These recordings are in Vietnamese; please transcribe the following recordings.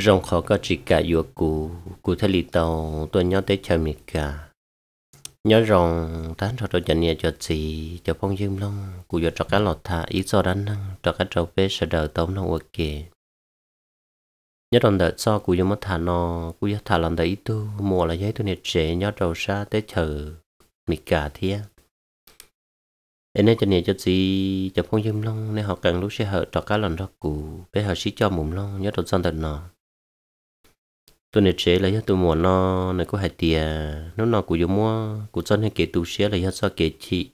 rong khó có chỉ cả dùa cụ cụ thay lì tàu tôi nhớ tới chơi mì cả nhớ rong tán cho tôi nhận nhẹ cho chị cho phong dương long cụ cho cho cá lọt thả ít so đánh năng cho cá trâu bé sợ đờ tôm nó ok nhớ rong đợt so cụ cho mất thả nó cụ cho thả lần đấy tu mùa là giấy tôi nhiệt trễ nhớ rầu xa tới chờ mì cả thế nên cho nè cho gì cho phong dương long nên họ cần lúc sẽ hở cho cá lần đó cụ bé họ sĩ cho mồm long nhớ đồ dân thật nọ tôi nè chế là tôi mua nó này có hai tiền nó nó cũng giống mua cũng cho hay kể tu sửa là do kể chị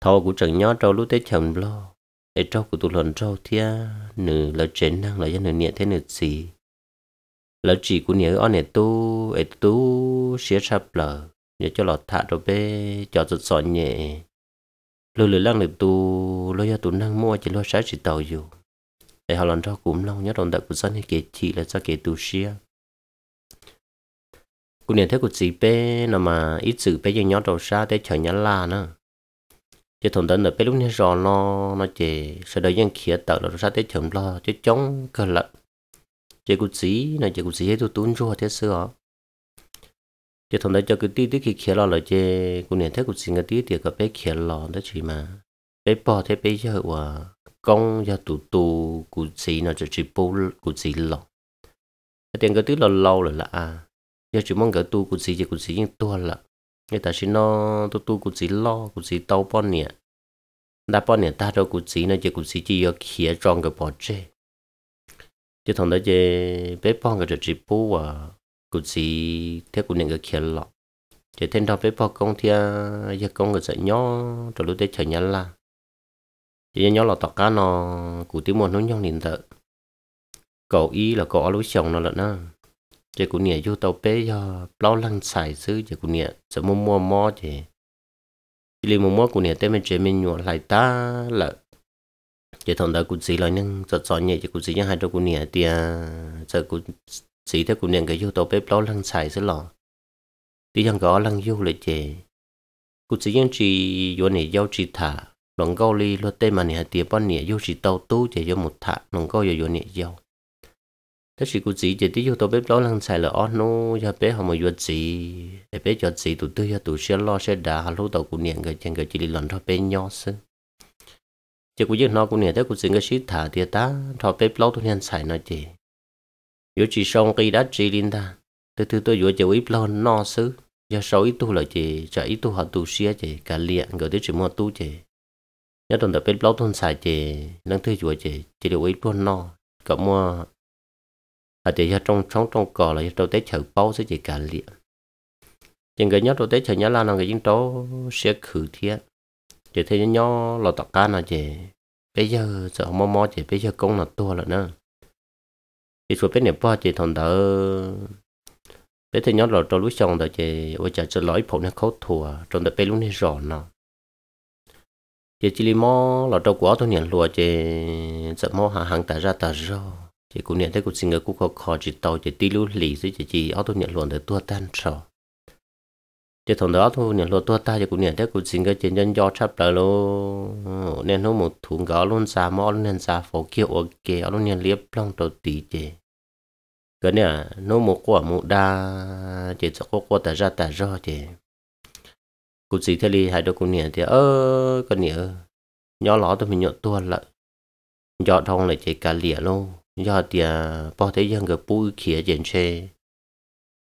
thâu cũng chẳng nhớ trâu lúc tết chồng lo để trâu của tôi lần trâu thia nửa là chén năng là do nửa nhẹ thế nửa gì là chỉ của nhớ ở này tu ấy tu sửa sập lờ nhớ cho lọt thả rồi bé cho giật sọ nhẹ lười lười lăng được tu lo do tu năng mua chỉ lo sáng chỉ tàu dù để họ lần trâu cũng lâu nhớ đồng đại của dân hay kể chị là do kể tu sửa cú nên thế cuộc chị bé nó mà ít sự bé cho nhỏ trâu xa để chờ nhá la nữa chứ thằng tin là bé lúc nãy rò nó nó chỉ sau đời dân khía tờ là xa tới chồng lo chứ chống cơ lợ chỉ cụ chỉ là chỉ cụ chỉ tôi tuôn rùa thế xưa chứ thằng tin cho cái tí tí khi khía lo là chỉ cú này thấy cụ chỉ cái tí thì cái bé khía lo đó chỉ mà bé bỏ thế bé giờ và công giờ tụ tụ cuộc chỉ là chỉ chỉ bố cuộc chỉ lo cái tiền cái tí lo lâu rồi là à giờ chúng mong cái tu cũng chỉ chỉ cũng chỉ những tu là người ta xin nó tu tu cũng chỉ lo cũng chỉ tàu bao nhiêu đã bao nhiêu ta đâu cũng chỉ nó chỉ cũng chỉ chỉ ở khía trong cái bỏ chê chứ thằng đó chơi bé bao người chỉ bù à cũng chỉ thế cũng những cái khía lọ chỉ thêm đó bé bao công thì à, giờ công người sẽ nhỏ rồi lúc đấy chờ nhá là chỉ nhỏ là tọt cá nó cụ tiếng môn nó nhau liền tợ cậu ý là cậu lúc chồng nó lận á chỉ cũng nhẹ vô tàu bé do lâu lăng xài xứ chỉ cũng nhẹ sợ mua mua mò chỉ chỉ li mua mua cũng nhẹ tới mình chơi mình nhọ lại ta là chỉ thằng đó cũng gì là nhưng sợ sợ nhẹ chỉ cũng gì nhưng hai đứa cũng nhẹ thì giờ à, cũng gì thế cũng nhẹ cái vô tàu bé lâu lăng xài xứ lọ thì chẳng có lăng vô lại chỉ cũng chỉ những chỉ vô nhẹ giao chỉ thả lòng câu li lo tới mà nhẹ tiền bao nhẹ vô chỉ tàu tu chỉ vô một thả lòng câu vô vô nhẹ giao thế chỉ cụ chỉ chỉ tí cho tôi biết đó lần xài là on nó cho bé họ mới yuột gì để bé yuột gì tụi tôi cho tụi sẽ lo sẽ đà lúc đầu cụ niệm cái chân cái chỉ đi lần thôi bé nhỏ xưng chỉ cụ giết nó cũng niệm thế cụ xin cái shit thả thì ta thọ bếp lâu tôi nên xài nói chỉ yếu chỉ xong cây đã chỉ linh ta từ từ tôi yuột chỉ ít lâu nó xứ giờ sau ít tu là chỉ chả ít tu họ tu xe chỉ cả liền rồi tới chỉ mua tu chỉ nhớ tuần tập bếp lâu tôi xài chỉ lần thứ yuột chỉ chỉ được ít lâu nó cả mua ở chỉ cho trong sống trong cò là tôi tới chở bao sẽ chỉ cả liệt nhưng cái nhớ tôi tới chở nhớ là nó cái những chỗ sẽ khử thiệt chỉ thấy nhớ là tạc cá là chỉ bây giờ sợ mò mò chỉ bây giờ công là to là nữa thì số bên này bao chỉ thằng đỡ bây giờ nhớ là trong lúc xong đó chỉ bây giờ cho lỗi phụ nó khó thua trong đó bên luôn này rõ nào chỉ chỉ mò là trong quá tôi nhận lùa chỉ sợ mò hàng hàng tại ra tại rồi chỉ cũng nhận thấy cũng sinh người cũng có khó chỉ tàu chỉ tí lũ lì dưới chỉ chỉ ở tôi nhận luận để tua tan trò chỉ thằng đó thôi nhận luận tua ta chỉ cũng nhận thấy cũng sinh người trên nhân do chấp lại luôn. nên nó một thùng gạo luôn xa mò nên xa phố kia ok, kia ở nhận liếp long đầu tí chỉ cái này à, nó một quả một đa chỉ cho có quả ta ra ta ra chỉ cũng xin thấy đi hai đứa cũng nhận thì ơ cái này nhỏ lỏ tôi mình nhận tua lại dọ thong lại chỉ cà lìa luôn do thì bỏ thấy dân người bùi kia trên xe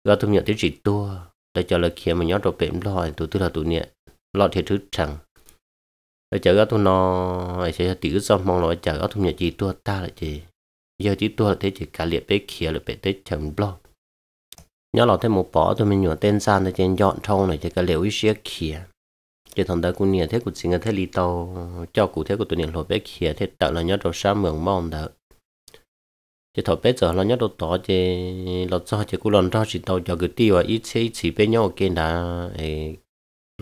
gà thùng nhận thấy chỉ tua để cho lời kia mà nhớ đồ bệm lòi tụi tư là tụi niệm lo thiệt thứ chẳng để chờ gà thùng nó sẽ tự do mong lòi cho gà thùng nhận chỉ tua ta là gì, giờ chỉ tua là thế chỉ cả liệt bế kia là bể tết chẳng lo nhớ lọ thêm một bỏ tôi mình nhổ tên san để trên dọn trâu này chỉ cả liều ít xía kia chỉ thằng ta cũng niệm thế cũng xin cái thế li tàu cho cụ thế của tụi nhẹ lòi bể kia thế tạo là nhớ đồ sa mường mong đó chỉ thọ bây giờ là nhớ đồ tỏ chỉ là cho chỉ cũng lần ra chỉ tàu cho cái tiêu và ít xe chỉ bên nhau kia đã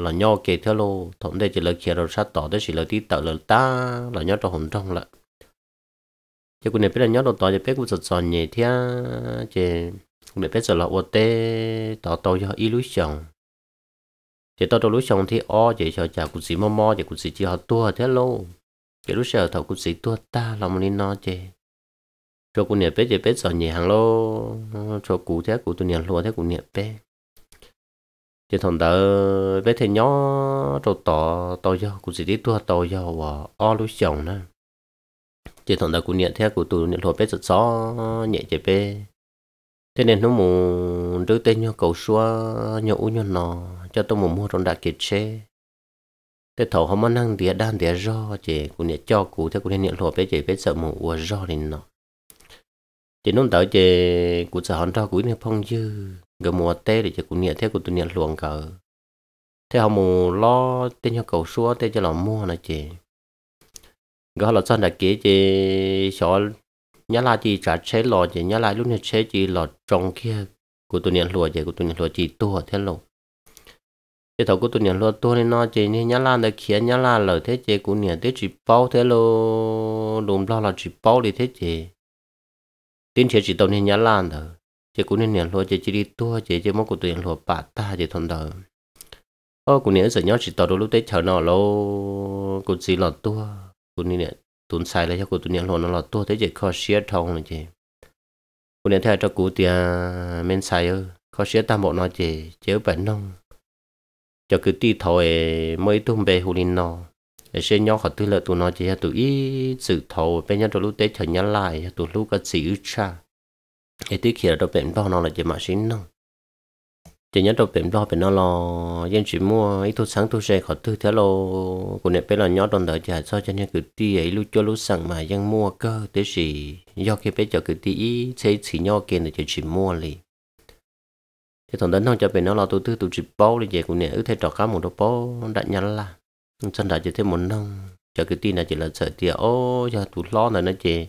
là nhau kia theo lô thằng đây chỉ là kia rồi sát tỏ đấy chỉ là tí tàu là ta là nhớ đồ hồng trong lại chỉ cũng này bây giờ nhớ đồ tỏ chỉ bây cũng sạch nhẹ thế chỉ cũng này bây giờ là ô tê tỏ tàu cho illusion chỉ tao đồ illusion thì o chỉ cho chả cũng gì mò mò chỉ cũng gì chỉ họ tua thế lô chỉ lúc giờ thằng cũng gì tua ta là một nên nó chỉ cho cụ niệm bé thì bé sợ nhẹ hàng lô cho cụ thế cụ tu niệm lúa thế cụ niệm bé thì thằng đó bé thì nhỏ cho to to giờ cụ chỉ đi tua to giờ và o lối chồng nè thì thằng đó cụ niệm thế cụ tu niệm lúa bé sợ xó nhẹ chế bé thế nên nó muốn đưa tên nhau cầu xua nhau u nhau nọ cho tôi muốn mua trong đại kiệt xe thế thầu không ăn năng đĩa đan đĩa do chế cụ niệm cho cụ thế cụ niệm lúa bé chế bé sợ mua ua do thì nọ chỉ nông tới chỉ cụ sở hòn cho cụ này phong dư gần mùa tê để chỉ cụ nhẹ theo cụ tụi nhẹ luồng cờ theo họ mù lo tên cho cầu xua tên cho lòng mua này chị gọi là sao đặc kế chị sợ nhớ là chị trả chế lò chị nhớ là lúc này chế chị lò trong kia của tụi nhân lùa chị của tụi nhân lùa chị tua thế lộ chị thầu của tụi nhân lùa tua nên nó chị nên nhớ là để khiến nhớ là lời thế chị của nhà thế chị bao thế lộ đùm lo là chị bao đi thế chị tiếng thiệt chỉ tông nên nhá lan thở chỉ cũng nên nhận lúa chỉ chỉ đi tua chỉ chỉ mốc của tụi lúa bả ta chỉ thôn thở ô cũng nên sợ nhau chỉ tao đôi lúc tết chờ nọ lô cũng chỉ lọt tua cũng nên tụi sai lấy cho của tụi nhận lúa nó lọt tua thế chỉ khó xé thông này chế cũng nên theo cho cụ tiền men sai ơ khó xé tam bộ nó chế chế bản nông cho cứ ti thôi mới tung về hồ linh nó sẽ nhau họ tôi là tụi nó chỉ là tụi ít sự thầu bên nhau tụi lúc tết thời nhau lại tụi lúc có sự cha cái tiếc khi là tụi bên đó nó là chỉ mà xin nó, chỉ nhớ tụi bên đó bên nó là dân chỉ mua ít thu sáng thu sẽ họ tôi thế lo của nè bây là nhau đòn đợi trả sao cho nên cứ đi ấy lúc cho lúc sẵn mà dân mua cơ thế gì do khi bên cho cứ đi ít thấy chỉ nhau kia là chỉ mua liền thế thằng đến không cho bên nó lo tôi tư tụi chỉ bao đi về của nè ước thế trò cá một đồ bao đặt nhắn là chân đã chỉ thấy một nông cho cái tin là chỉ là sợ tiệt ô cho tụt lo là nó chị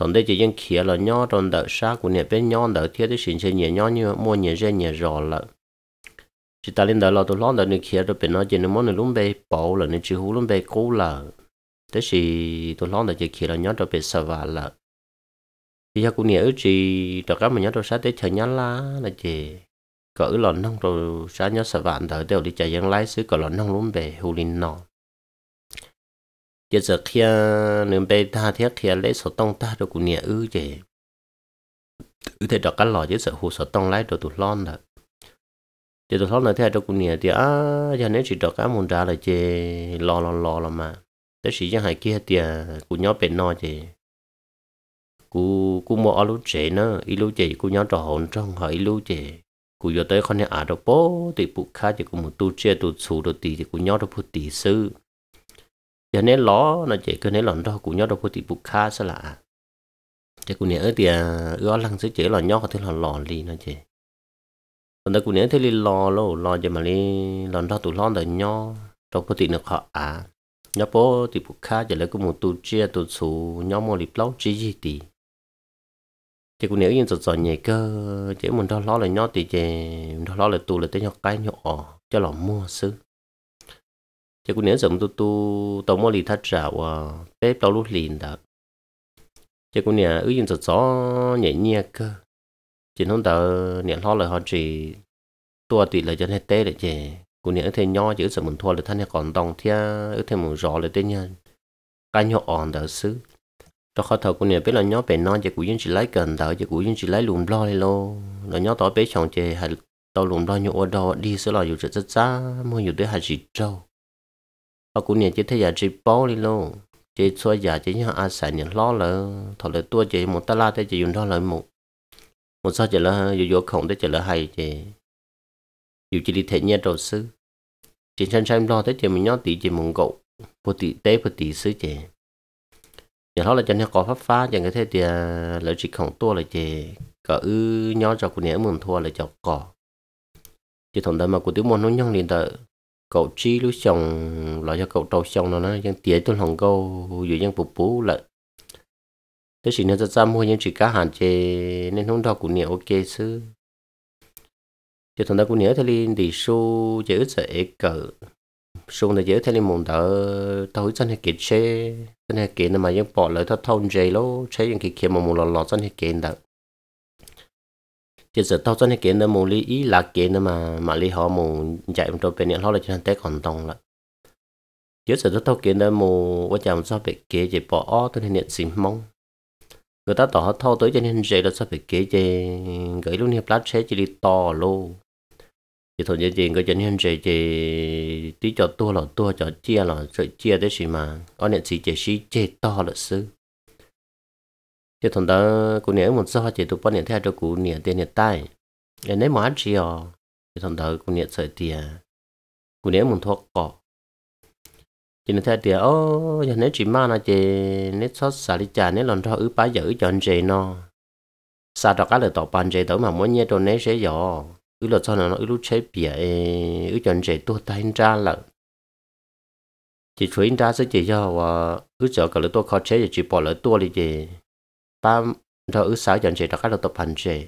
còn đây chỉ dân kia là nho tròn đỡ xa của nhà bên nho đỡ thiết thì sinh chơi nhà nho như mua nhà ra nhà rò là chỉ ta lên đỡ là tụt lo là nó kia rồi bên nó chỉ nó món nó luôn bê bầu là nó chỉ hú luôn bê cố là thế thì tụt lo là chỉ kia là nho tròn bị sợ vả là thì giờ cũng nhà ở chỉ trò cá mà nho tròn sát tới chờ nhá lá là chị cỡ lon nông rồi sáng nhớ sợ vạn thở đều đi chạy dân lái xứ cỡ lon nông luôn về hù linh nọ giờ giờ kia à, nương bê ta thiết kia à, lấy sổ tông ta rồi cũng nhẹ ư vậy ư thế đó cá lò chứ sợ hù sổ tông lái rồi tụt lon rồi giờ tụt lon rồi thế rồi cũng nhẹ thì á à, giờ nếu chỉ đó cá muốn ra là chê lo lo lo là mà thế chỉ chẳng hai kia thì cũng nhớ bên nọ vậy cú cú mua ở lú chế nữa, ít lú chế cú nhớ trò hồn trong hỏi lú chế cú giờ tới con nhà ở đâu bố thì bụng khá chỉ có một tu chia tu sù đồ tì thì cú nhớ đâu phút tì sư giờ nên ló nó chỉ cứ nên lần đó cú nhớ đâu phút tì bụng khá sao lạ chỉ cú nhớ thì ưa à, lăng sẽ chỉ là nhớ có thể là lò lì nó chỉ còn đây cú nhớ thì lò lô lò giờ mà đi lần đó tụ lon là nhớ đâu phút tì nó khó à nhớ bố thì bụng khá chỉ lấy có một tu chia tu sù nhớ một lì lâu chỉ gì tì chỉ cũng nếu như giọt giọt nhảy cơ chỉ muốn đo lo là nhót thì chỉ đo lo là tu là tới nhóc cái nhỏ cho lò mua xứ chỉ cũng nếu giống tu tu tàu mua lì thắt rào ờ, bếp tàu lút liền đó chỉ cũng nhà ứ dân giọt gió nhảy nhẹ cơ chỉ không tờ nhảy lo là họ chỉ tua tùy là cho hết tê để chỉ cũng nhà thêm nho chứ sợ mình thua là thanh còn đồng thia ứ thêm một rõ là tên nhân cái nhỏ òn đỡ xứ cho khó thở của nè biết là nhó bé non chỉ của dân chỉ lấy cần đỡ chỉ của dân chỉ lấy lùm lo lên lo là nhó tỏ bé chồng chỉ hay tao lùm lo như ô đò đi sửa lò dù rất xa mua dù tới hay chỉ trâu ở cũng nhà chỉ thấy giờ chỉ bó lên lo chỉ xoay giờ chỉ nhớ ai sản nhận lo là thọ là tua chỉ một ta la thế chỉ dùng đó là một một sao chỉ là dù dù không thế chỉ là hay chỉ dù chỉ đi thấy nhớ đầu sư chỉ xem xem lo thế chỉ mình nhó tỷ chỉ mùng cậu bồ tỷ tế bồ tỷ sư chỉ giờ nó là chân nên có pháp phá chẳng cái thế thì à, lợi chỉ khổng tua là chỉ cỡ nhỏ cho cụ nhé mừng thua là cho cỏ chỉ thằng đó mà cụ tiếng môn nó nhông liền tờ cậu chi lúc chồng là cho cậu trâu chồng nó nó chẳng tía tôi hồng câu dù chẳng phục bú là thế chỉ nên ra ra mua nhưng chỉ cá hạn chế nên không đau cụ nhé ok chứ chỉ thằng đó cụ nhé thì liền thì số chỉ ít sẽ cỡ số này chỉ ít thì liền mong đỡ tao chân hay kiệt xe chân hệ kiến mà những bỏ lời thoát thông dây lô chế những cái kia mà mù lò lò chân hệ kiến đó chỉ giờ tao chân hệ kiến đó mù lý ý là kiến mà mà lý họ mù chạy một chỗ bên những họ là chân tế còn tông lại chỉ giờ tao tao kiến đó mù quá chồng sao bị kia chỉ bỏ ó tôi nên nhận xin mong người ta tỏ thâu tới cho nên dây là sao bị kia chỉ gửi luôn hiệp lát chế chỉ đi to lô thì thôi giờ chuyện cái chuyện hiện giờ thì tí cho tua là tua cho chia là rồi chia đấy gì mà ở nhận gì chỉ chỉ chê to là sư thì thằng đó cô nhớ một do chỉ tụi bọn nhận theo cho cô nhớ tiền nhận tay lấy món gì thì thằng đó cô nhớ sợi tiền cô nhớ một thuốc cỏ chỉ nên tiền ô giờ nếu chỉ mang là chỉ nếu xót xả đi trả nếu lần cho ứ bá giờ ứ chọn gì sao đó cái lời tỏ bàn gì tới mà muốn nhớ cho nếu sẽ giỏi ư là cho nó ư lúc chế bìa ư chọn chế tua tay ra là chỉ chú ra sẽ chỉ cho và ư cho cả lứa tua khó chế chỉ bỏ lỡ tua đi gì ba đó ư sáu chọn chế đó các là tập hành chế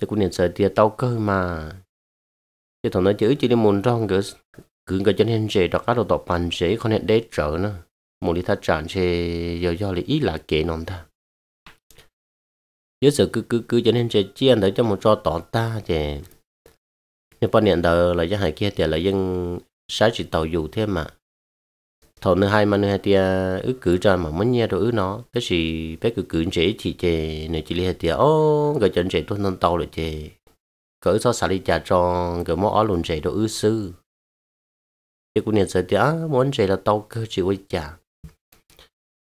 chứ cũng nên sợ tia tao cơ mà chứ thằng nó chữ chỉ đi muốn rong cứ cứ cái chân nên chế đó các là tập hành chế không nên để trở nữa một đi thắt tràn chế giờ do lý ý là kệ nòng ta yếu sự cứ cứ cứ cho nên sẽ chia để cho một cho tỏ ta thì nhưng bọn hiện đời là dân hải kia thì là dân sáng chỉ tàu dù thế mà thầu nữa hai mà nữa hai tia ứ cử ra mà muốn nghe rồi ứ nó thế thì bé cứ cử dễ chỉ chè này chỉ liên tia ô cái chân tôi tuân tàu rồi chè cỡ so xả đi trả cho cỡ mỏ ó luôn dễ rồi ứ sư thì cũng nhận sợ tia muốn dễ là tàu cơ chỉ quay trả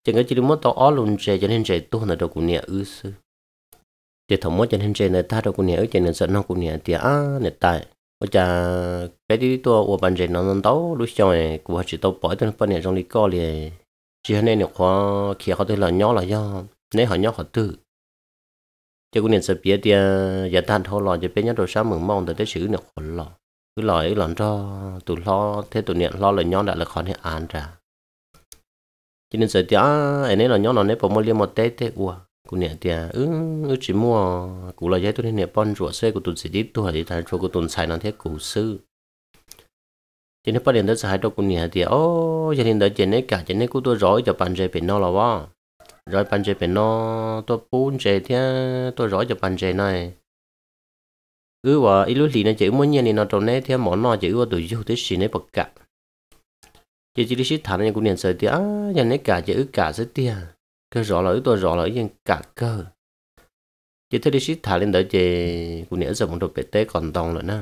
chẳng cái chỉ muốn tàu ó luôn dễ cho nên dễ tuân là đâu cũng nhận ứ sư thì thầm mỗi chân hình trên này ta đâu cũng hiểu trên này sợ nó cũng hiểu thì à này tại ở cha cái đi tua ở bên trên nó nó đâu lúc sau này của chị tao bỏ tên phần này trong đi coi liền chỉ hôm nay nó khó khi họ tôi là nhỏ là do nếu họ nhỏ họ tự chứ cũng nên sợ biết thì giờ tan thôi lo cho biết nhát đồ sáng mừng mong từ tới xử nó khổ lo cứ lo ấy lo cho tụi lo thế tụi niệm lo là nhỏ đã là khó nên an à, ra cho nên sợ thì à, á ấy là nhỏ nó nếu bỏ mua liên một té té ua cú nè tia ứng ứng chỉ mua cú là giấy tôi nè bon rửa xe của tụi sĩ tiếp tôi hỏi thằng cho của tụi xài nó thế cụ sư cho nên bắt điện tới xài đâu cú nè tia ô cho nên đợi trên này cả trên này cú tôi rồi cho bạn chơi bên nó là vợ rồi bạn chơi bên nó tôi bún chơi thế tôi rồi cho bạn chơi này cứ và ít lúc thì nó chỉ muốn nhiên này nó trong này thế món nó chỉ có tôi du thế xin này bậc cả chỉ chỉ đi xí thằng này cú nhận sợ tia à nhà này cả chỉ cả rất tia cơ rõ lỗi tôi rõ lỗi dân cả cơ chỉ thấy đi xí thả lên đợi chị cũng nhớ giờ một đồ tế còn tông nữa nè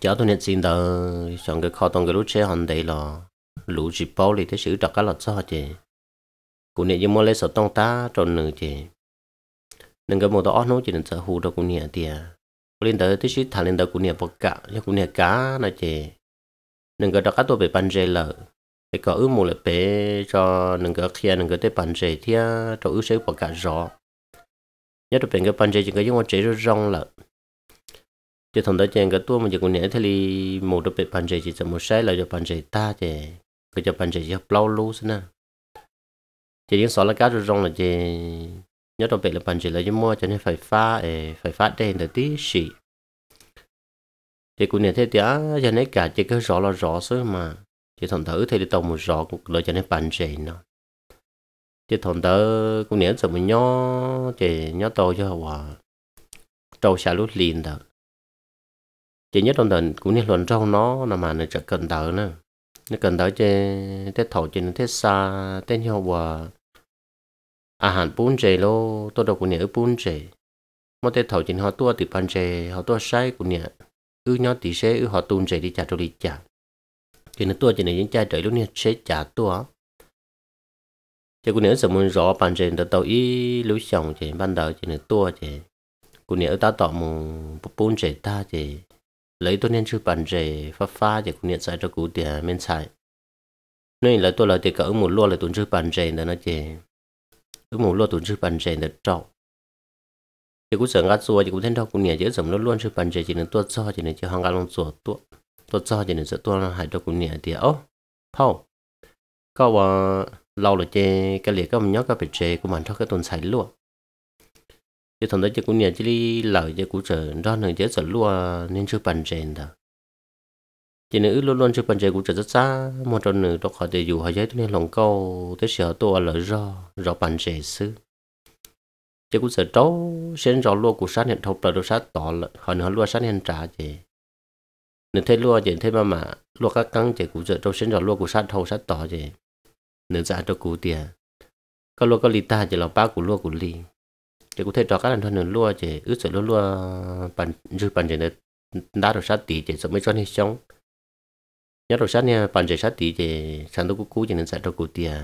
cháu tôi nhận xin tờ chọn cái kho tông cái lũ xe hòn đầy lò lũ chỉ bao lì thế sử trọc cá lọt cho chị cũng nhớ như mua lấy sợ tông ta tròn nửa chị nên cái một đó nó chỉ nên sợ hù đâu cũng nhớ tiền lên tới thế xí thả lên đợi cũng nhớ bọc cả cho cũng nhớ cá nè chị nên cái đó cá tôi về ban rê lợ thì có ước một là bé cho nâng cái kia nâng cái tế bàn chế thì cho ước sẽ bỏ cả rõ nhất là bên cái bàn chế chỉ có những cái chế rất rong là chỉ thằng đó chàng cái tua mà chỉ còn nhớ thì li một đứa bé bàn chế chỉ cho một sai là cho bàn chế ta chứ cái cho bàn chế chỉ lâu lâu xin nè chỉ những số là cá rất rong là chỉ nhất là bé là bàn chế là chỉ mua cho nên phải pha phải pha đen để tí xì thì cũng nhớ thế thì á cho nên cả chỉ cái rõ là rõ thôi mà chỉ thằng thử thì đi tông một giọt một lựa cho nên bàn gì nó chỉ thằng tớ cũng nhớ sợ mình nhó trẻ nhó to cho hòa trâu xa lút liền đó chỉ nhất trong thần cũng như luận rau nó là mà nó chợ cần tớ nữa nó cần tớ chơi tết thổ trên tết xa tết nhau hòa à hẳn bún chè lô tôi đâu cũng nhớ bún chè mà tết thổ trên họ tua thì bàn chè họ tua sai cũng nhớ ư nhó tí xe ư họ tuôn chè đi chả cho đi chả chỉ nó tua chỉ là những trai trời lúc này sẽ trả tua chỉ cũng nhớ sự muốn rõ bản trên đó tàu ý lối sống chỉ ban đầu chỉ là tua chỉ cũng nhớ ta tỏ một bốn chế ta chỉ lấy tôi nên chữ bản chế phát pha chỉ cũng nhớ sai cho cụ tiền men sai nên là tôi là thì cỡ một lúa là tuần chữ bản chế đó nó chỉ cứ một lúa tuần chữ bản chế đó trọng chỉ cũng sợ ngắt xua chỉ cũng thấy đâu cũng nhớ dễ sớm luôn luôn chữ bản chế chỉ là tua cho chỉ là chưa hàng gà luôn xua tua tôi cho cho nên sẽ tôi là hai đứa cũng nhẹ thì ố không có vợ ờ, lâu rồi chơi cái liệt có mình nhớ cái bị chơi của mình thôi cái tuần sài luôn chứ thằng đó chơi cũng nhẹ chỉ đi lời chơi cũng chờ đó nữa chơi sợ luôn nên chưa bàn chuyện đó chỉ nữ luôn luôn chưa bàn chuyện cũng chờ rất xa một trong nữ đó khỏi để dù họ giấy tôi nên lòng câu tới sợ tôi là do rõ bàn chuyện xứ chứ cũng sợ trâu xem rõ luôn cuộc sát hiện thâu là đồ sát tỏ là họ nữa luôn sát hiện trả gì nên thế lúa chỉ thế mà mà lúa các căng chỉ cú trợ trâu sinh rồi lúa cú sát thâu sát tỏ chỉ nên giá cho cú tiền có lúa có lì ta chỉ là ba cú lúa cú lì chỉ có thể cho các anh thôi nên lúa chỉ ước sợi lúa lúa bản dư bản chỉ nên đã được sát tỷ chỉ sợ mấy cho nên sống nhớ được sát nha bản chỉ sát tỷ chỉ sản đồ cú cú chỉ nên giá cho cú tiền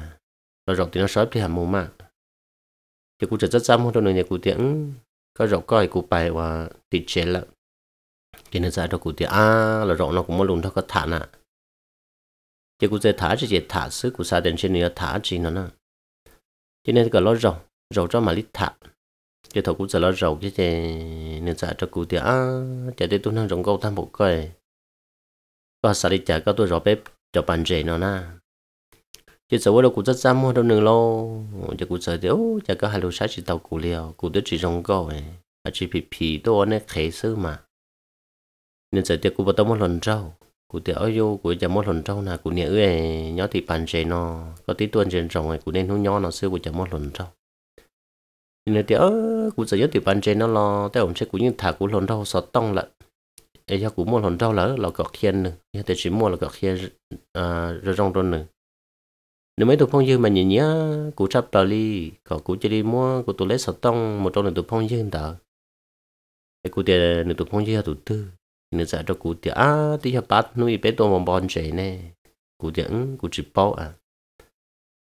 nó rộng thì nó sớm thì hàm mồm mà chỉ cú trợ rất xăm thôi nên nhà cú tiền có rộng coi cú bài và tỷ chế lợn chỉ nên giải cho cụ thì à là rộng nó cũng muốn luôn thôi có thả nè chứ cụ sẽ thả chỉ chỉ thả sức của sao đến trên nữa thả chỉ nó nè cho nên cái lo rộng rộng cho mà lít thả chứ thầu cũng sẽ lo rộng chứ chỉ nên giải cho cụ thì à chả để tôi đang rộng câu tham một cái và sao đi chả có tôi rõ bếp cho bàn rể nó nè chứ sợ đâu cũng rất xa mua đâu nương lo chứ cũng sợ thì ô chả có hai lô sáu chỉ tàu cụ liều cụ tới chỉ rộng câu ấy chỉ bị phì tôi nó khế sư mà nên sợ tiệc của tôi một lần rau, của tiệc ở vô của chả một lần rau là của nhà ơi nhớ thì bàn chè nó có tí tuần trên rồng này của nên nó nhó nó xưa của chả một lần trâu nên tiệc của sợ nhớ thì bàn chè nó lo tới ông sẽ của như thả của lần rau sợ tông lại ấy cho của mua lần rau là là cọt khen nữa nhớ thì chỉ mua là cọt khiên à, rồi rong rồi nữa nếu mấy tụi phong dư mà nhìn nhá cụ sắp tờ đi, còn cụ chơi đi mua của tụi lấy sọt tông một trong này tụi phong dư tờ cụ tiền này tụi phong dư tụi tư nên sẽ à, cho cụ tiệt à đi học bát nuôi bé tôi mong bón chơi nè cụ tiệt ứng ừ, cụ chỉ bảo à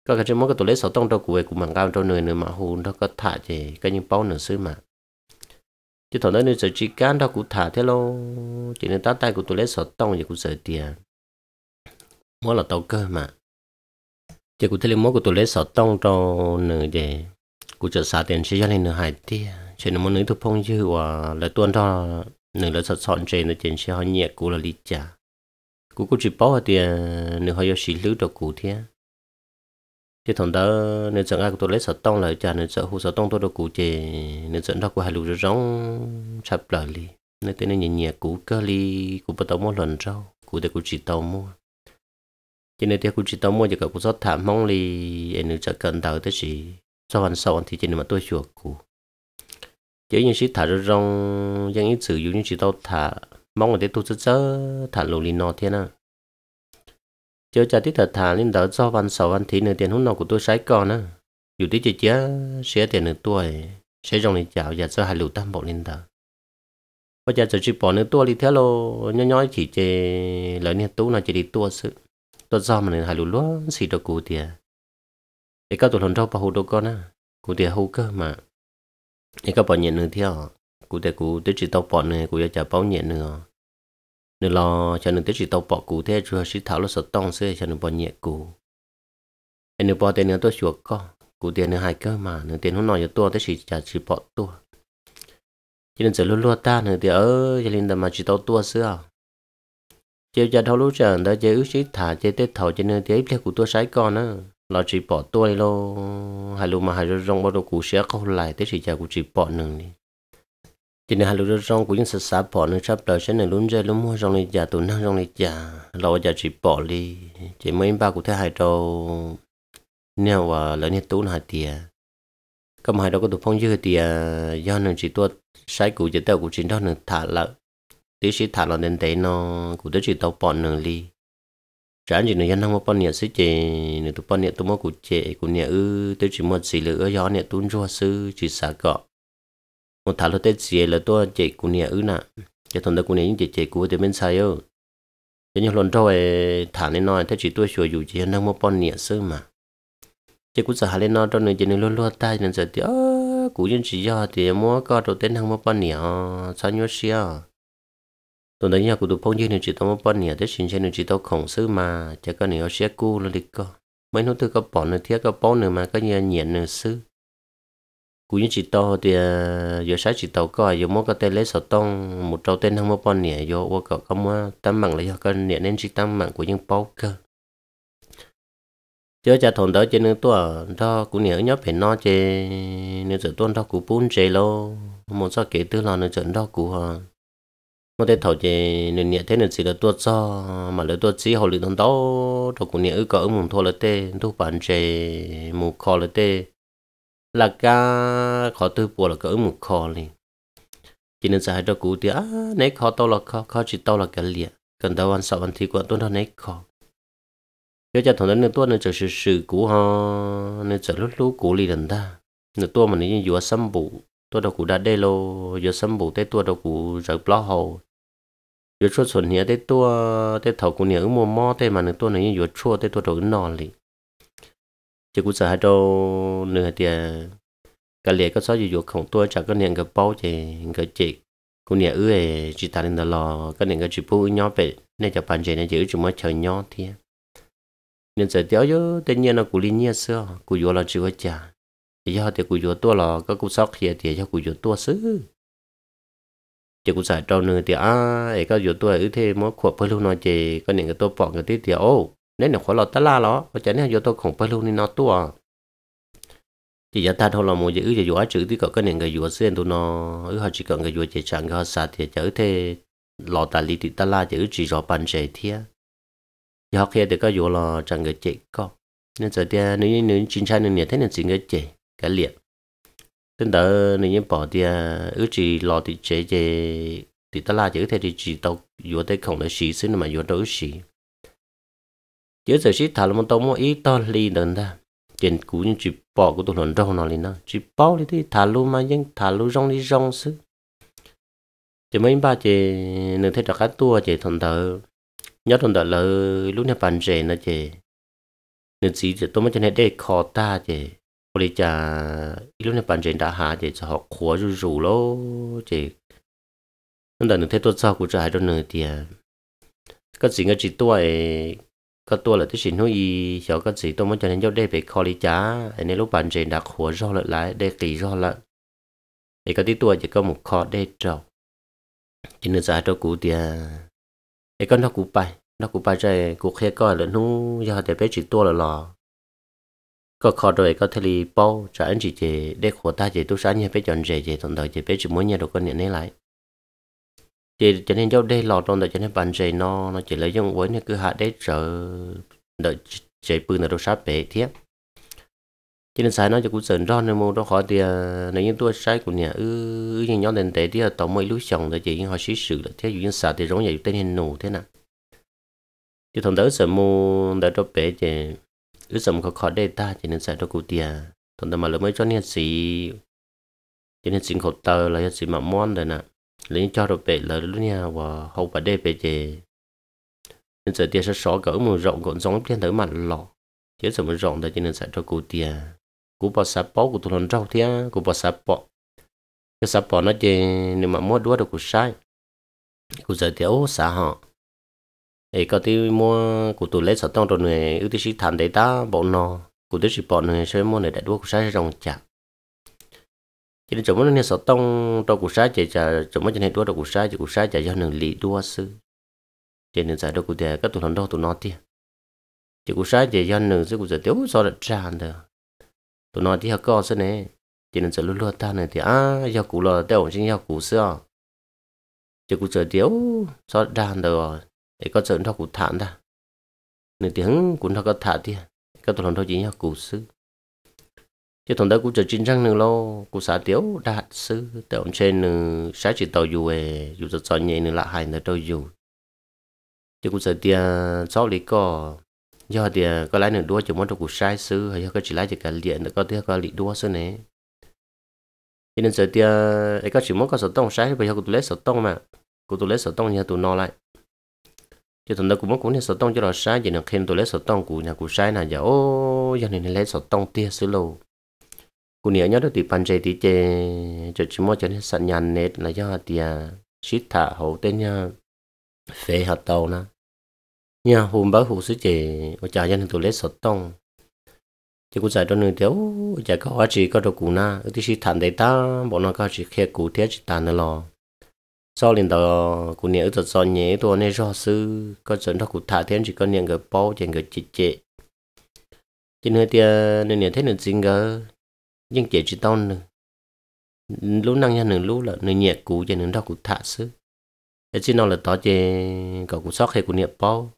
các cái chuyện mỗi cái tổ lễ sáu tông cho cụ ấy cụ mang cao cho người nữa mà hồn đó có thả chơi cái những bảo nữa xứ mà chứ thằng đó nên sẽ chỉ cán đó cụ thả thế lo chỉ nên tát tay cụ tổ lễ sáu tông thì cụ sợ tiệt mỗi là tàu cơ mà chỉ cụ thấy mỗi cái tổ lễ sáu tông cho người để cụ chờ xả tiền sẽ cho nên nửa hải tiệt chỉ nên muốn nữ thuộc phong dư và là tuôn cho nửa là sọt sọt trên nó trên xe họ nhẹ cũ là lý trả cũ cũng chỉ bỏ thì nửa họ do xí lứa đồ cũ thế thì thằng đó nửa chẳng ai của tôi lấy sọt tông lại trả nửa sợ hú sọt tông tôi đồ cũ chè nửa sợ đó của hai lũ rong sập lại li nửa tên nhẹ nhẹ cũ cơ li cũ bắt đầu mua lần rau cũ thì cũ chỉ tàu mua cho nên thì cũ chỉ tàu mua chỉ cả cũ sọt thảm mong li nửa sợ cần đầu tới chỉ sau ăn sau thì chỉ mà tôi chuộc cũ chỉ như sự thả rồi rong những những sử dụng những chỉ tao thả mong người để tu sơ sơ thả lù lì nọ thế nào chơi cha tí thật thả lên đỡ do văn sầu văn thí nửa tiền hôm nào của tôi sái còn á dù tí chơi chía sẽ tiền nửa tuổi sẽ rong lên chảo và sơ hai lù tam bộ lên đỡ bây giờ chỉ bỏ nửa tuổi đi theo lô nhói nhói chỉ chê lời nè tú là chỉ đi tua sự tôi do mà nửa hai lù lúa xì đồ cụ tiền để các tụi lần rau bảo hộ đồ con á cụ tiền hô cơ mà cái các bọn nhện nữa theo à? cụ thể cụ tiết chỉ tàu bọn này cụ 要 trả bao nhện nữa à? nửa lo cho nên tiết chỉ tàu bỏ cụ thế chưa sĩ thảo là sợ tông xe cho nên bọn nhện cụ anh nửa bỏ tiền nữa tôi chuộc co cụ tiền nữa hai cơ mà nửa tiền hôm nọ cho tôi tiết chỉ trả chỉ bỏ tôi cho nên giờ luôn luôn ta nửa thì ở cho nên là mà chỉ tàu tôi xưa chơi giờ thâu lúc trời đó chơi ước sĩ thả chơi tết thầu cho nên tiết ấy theo cụ tôi sái con nữa เราจีปอตัวเราฮัลโหลมาฮัลโหลร้องบ่ดูกูเสียเขาไหแต่สิจะกูจีปอหนึ่งนี่ทีนี้ฮัลโหลร้องกูยังศึกษาปอหนึ่งชับเราเช่นในลุ้นใจลุ้นมั่วร้องเลยจ่าตัวนั่งร้องเลยจ่าเราจะจีปอลีจีไม่บ้ากูแท้หายเราเนี่ยว่าแล้วเนี่ยตู้หายเตียก็มาหายเราก็ถูกพ้องยืดเตียย้อนหนึ่งจีตัวใช้กูจะเต้ากูจีนด้านหนึ่งถาดละที่สิถาดเราเดินเตะนอกูได้จีตัวปอหนึ่งลี trả gì nữa dân không có bao nhiêu sự chế nữa tụi bao nhiêu tụi mua cụ chế cụ nhà ư tới chỉ một xì lửa ở gió nhà tuôn rua sư chỉ xả cọ một thằng nó tới xì là tôi chế cụ nhà ư nè cho thằng đó cụ nhà những chế chế cụ tới bên sai ơ cho những lần trôi thả nên nói thế chỉ tôi sửa dù chỉ dân không có bao nhiêu sư mà chế cụ sợ lên nó trong này chỉ nên luôn luôn tay nên giờ thì ơ cụ dân chỉ do thì mua có đồ tên không có bao nhiêu sao nhớ xia tôi đấy nhà của tụi phong như nên chỉ tao bắt nhỉ thế xin xin nên chỉ tao khổng sư mà chắc có nhiều nó sẽ cu nó đi co mấy nó tôi có bỏ nó thiết có bỏ nữa mà có nhà nhện nữa sư cú như chỉ tao thì à, giờ sáng chỉ tao coi giờ mỗi cái tên lấy sọt tông một trâu tên không có bắt nhỉ giờ qua cậu không á tam mạng lấy cho cái nhện nên chỉ tam mạng của những bao cơ chứ cha thằng đó trên nước tua đó cũng nhớ nhớ phải nó chơi nên giờ tuần đó cũng bún chơi lo một số kể từ là nó trận đó cũng một cái thầu chế nền nhẹ thế nền chỉ là tuột do mà là tuột chỉ hồ lý thằng đó cho cũng nhẹ ư có ứng mùng thua là tê thu bản chế mù khó là tê là ca khó tư bùa là có ứng mùng khó liền chỉ nên giải cho cụ thì á nấy khó tao là khó khó chỉ tao là cái liền cần đâu ăn sợ ăn thì quan tuân hơn nấy khó cho cha thằng đó nên tuân nên chờ sự sự cũ ho nên chờ lúc lúc cũ liền ta nên tuân mà nên dù sắm bụng tôi đâu cũng đã đây lô giờ sắm bù tới tôi đâu cũng giờ blog hồ giờ chua xuân nhớ tới tôi tới thầu cũng nhớ mua mò tới mà nữa tôi này giờ chua tới tôi đâu cũng nòn lì chỉ cũng sợ hai đầu nửa tiền cả lẽ có sao gì giờ không tôi chẳng có niệm cái bao chỉ cái chỉ cũng nhớ ư chỉ ta nên là cái niệm cái chỉ bu nhỏ bé nên cho bạn trẻ này chỉ chúng mới chờ nhỏ thì nên giờ tiêu chứ tất nhiên là cũng liên nhiên xưa cũng vô là chỉ có chả thì họ thì cùi tua lò có cú sóc thì thì cho cùi tua xứ chỉ cũng xài trâu nữa thì à ấy có dù tôi ở thế mỗi cuộc phải luôn nói chị có những cái tôi bỏ người tí thì ô nếu là khổ lo ta la lo có chả nên dù tôi không phải luôn nên nó tua chỉ giờ ta thôi là một giờ ở giờ chữ thì có cái những cái dù xuyên tụi nó ở họ chỉ cần cái dù chỉ chẳng cái họ xài thì chữ thế lo ta lý thì ta la chữ chỉ rõ bàn chế thế giờ kia thì có dù là chẳng cái chị có nên giờ thì nếu như nếu chính xác này thế nên xin cái chị cái liệt tên đỡ nên những bỏ thì à, ước chỉ lo thì chế chế thì ta là chữ thế thì chỉ tàu vừa tới không là xí xí mà vừa tới sĩ. chữ giờ xí thà là một tàu mỗi ít to li đơn ta trên cũ như chỉ bỏ của tụi nó đâu nó lên nó chỉ bỏ đi thì thà luôn mà nhưng thà luôn rong đi rong xứ thì mấy ba chị nên thấy được cái tua chị thằng thợ nhớ thằng thợ là lúc này bàn rể nó chị nên chỉ chị tôi mới cho nên để khó ta chị bây giờ ít lúc này bạn trên đã hạ để cho họ khóa rủ rủ lô chỉ nên là những thế tôi sao của trái đó nữa thì à. các gì cái chỉ tôi các tôi là cái gì nó y cho các gì tôi muốn cho nên cho đây phải khó lý giá anh lúc bạn trên đã khóa rõ lại lại đây kỳ rõ lại thì cái tí tôi chỉ có một khó đây trâu chỉ nên giải cho cụ thì cái à. con nó cụ bài nó cụ bài trái cụ khe coi là nó giờ để bé chỉ tôi là lò có khó rồi có thể là bao trả anh chị chị để khổ ta chị tôi sáng nhà phải chọn rể chị tổng thời chị phải chỉ muốn nhà đồ con nhận này lại chị cho nên đâu đây lọt trong đời cho nên bàn rể nó nó chỉ lấy trong với nó cứ hạ đấy trở đợi chị bưng là đồ sát bể thiết cho nên sai nó cho cũng sờn ron nên mua đó khỏi thì à, nếu như tôi sai của nhà ư những nhóm đền tệ thì à, tổng mấy lúa chồng rồi chị họ xí sự là thế duyên xả thì giống vậy tên hình nù thế nào chứ thằng đó sợ mua đã cho bé chị ứ dòng khó khó đề ta chỉ nên xài đồ cụ tiền thằng ta mà lỡ mới cho nên sĩ cho nên xin khẩu tờ là hiện sĩ mà món rồi nè lấy cho đồ bể là lúc nha và hậu và đề bể về nên giờ tiền sẽ xóa cỡ một rộng còn giống tiền thở mặt lọ chứ giờ một rộng thì cho nên xài đồ cụ tiền cú bỏ sạp bỏ của tụi lần rau thế cụ bỏ sạp bỏ cái sạp bỏ nó chơi nếu mà mua đua được cụ sai cú giờ thiếu xã họ ấy có tiêu mua của tôi lấy sợ tông rồi người ưu tiên sĩ thản đấy ta bọn nó của tôi sĩ bọn người sẽ mua này đại đua của sai rồng chả chỉ nên chúng nó nên sợ tông trong của sai chạy chả chúng nó cho nên đua trong của sai chỉ của sai chạy do nương lý đua sư cho nên giải đua của tiền các tụi lần đó tụi nó tiền chỉ của sai chạy do nương sư của giờ tiêu so là tràn được tụi nó thì học co sư này cho nên giải luôn luôn ta này thì à do cụ là tiêu chính do cụ xưa chỉ của giờ tiêu so tràn được e có sợ nó cụ thản ta nửa tiếng cũng nó có thả thì các tụi nó chỉ nhau cụ sư chứ thằng đó cũng chờ chính răng nửa lo cụ xã tiểu đạt sư ông trên nữa ừ, sáng chỉ tàu dù về dù giật giật nhẹ nửa là hai nửa tàu dù chứ cụ sợ tiền sau lý có do tia có lái nửa đua chỉ muốn cho cụ sai sư hay có chỉ lái chỉ cả liền có tia có lý đua sư này. cho nên giờ tia ấy có chỉ muốn có sợ tông sai bây giờ cụ lấy sợ tông mà cụ lấy sợ tông nhà tụi no lại cho thằng đó cũng mất cũng nên sợ tông cho nó sai vậy nó khen tôi lấy sợ tông của nhà của sai là giờ ô gia đình lấy sợ tông tia xứ lô cụ nhớ nhớ được thì pan chơi thì chơi cho chỉ mua cho nên sẵn nhàn nét là do tia shit thả hậu tên nha à, phê hạt tàu na nha hôm bá hủ sứ chè ở chả cho nên tôi lấy sợ tông chứ cũng giải đó nữa thiếu chả có hóa chỉ có đồ cụ na thì tí thản đấy ta bọn nó có chỉ khe cụ thế chỉ tàn nữa lo sau liền đó cụ niệm tật sau nhé tôi nên do sư có chuẩn đó cụ thả thêm chỉ có niệm gờ bao chỉ gờ chị chị chỉ nơi tia nên niệm thế nên xin gờ nhưng chị chỉ tao nữa lúc năng nhân nữa lúc là nên nhẹ cụ chỉ nên đó cụ thả sư để chỉ nó là tao chế có cụ sót hay cụ niệm bao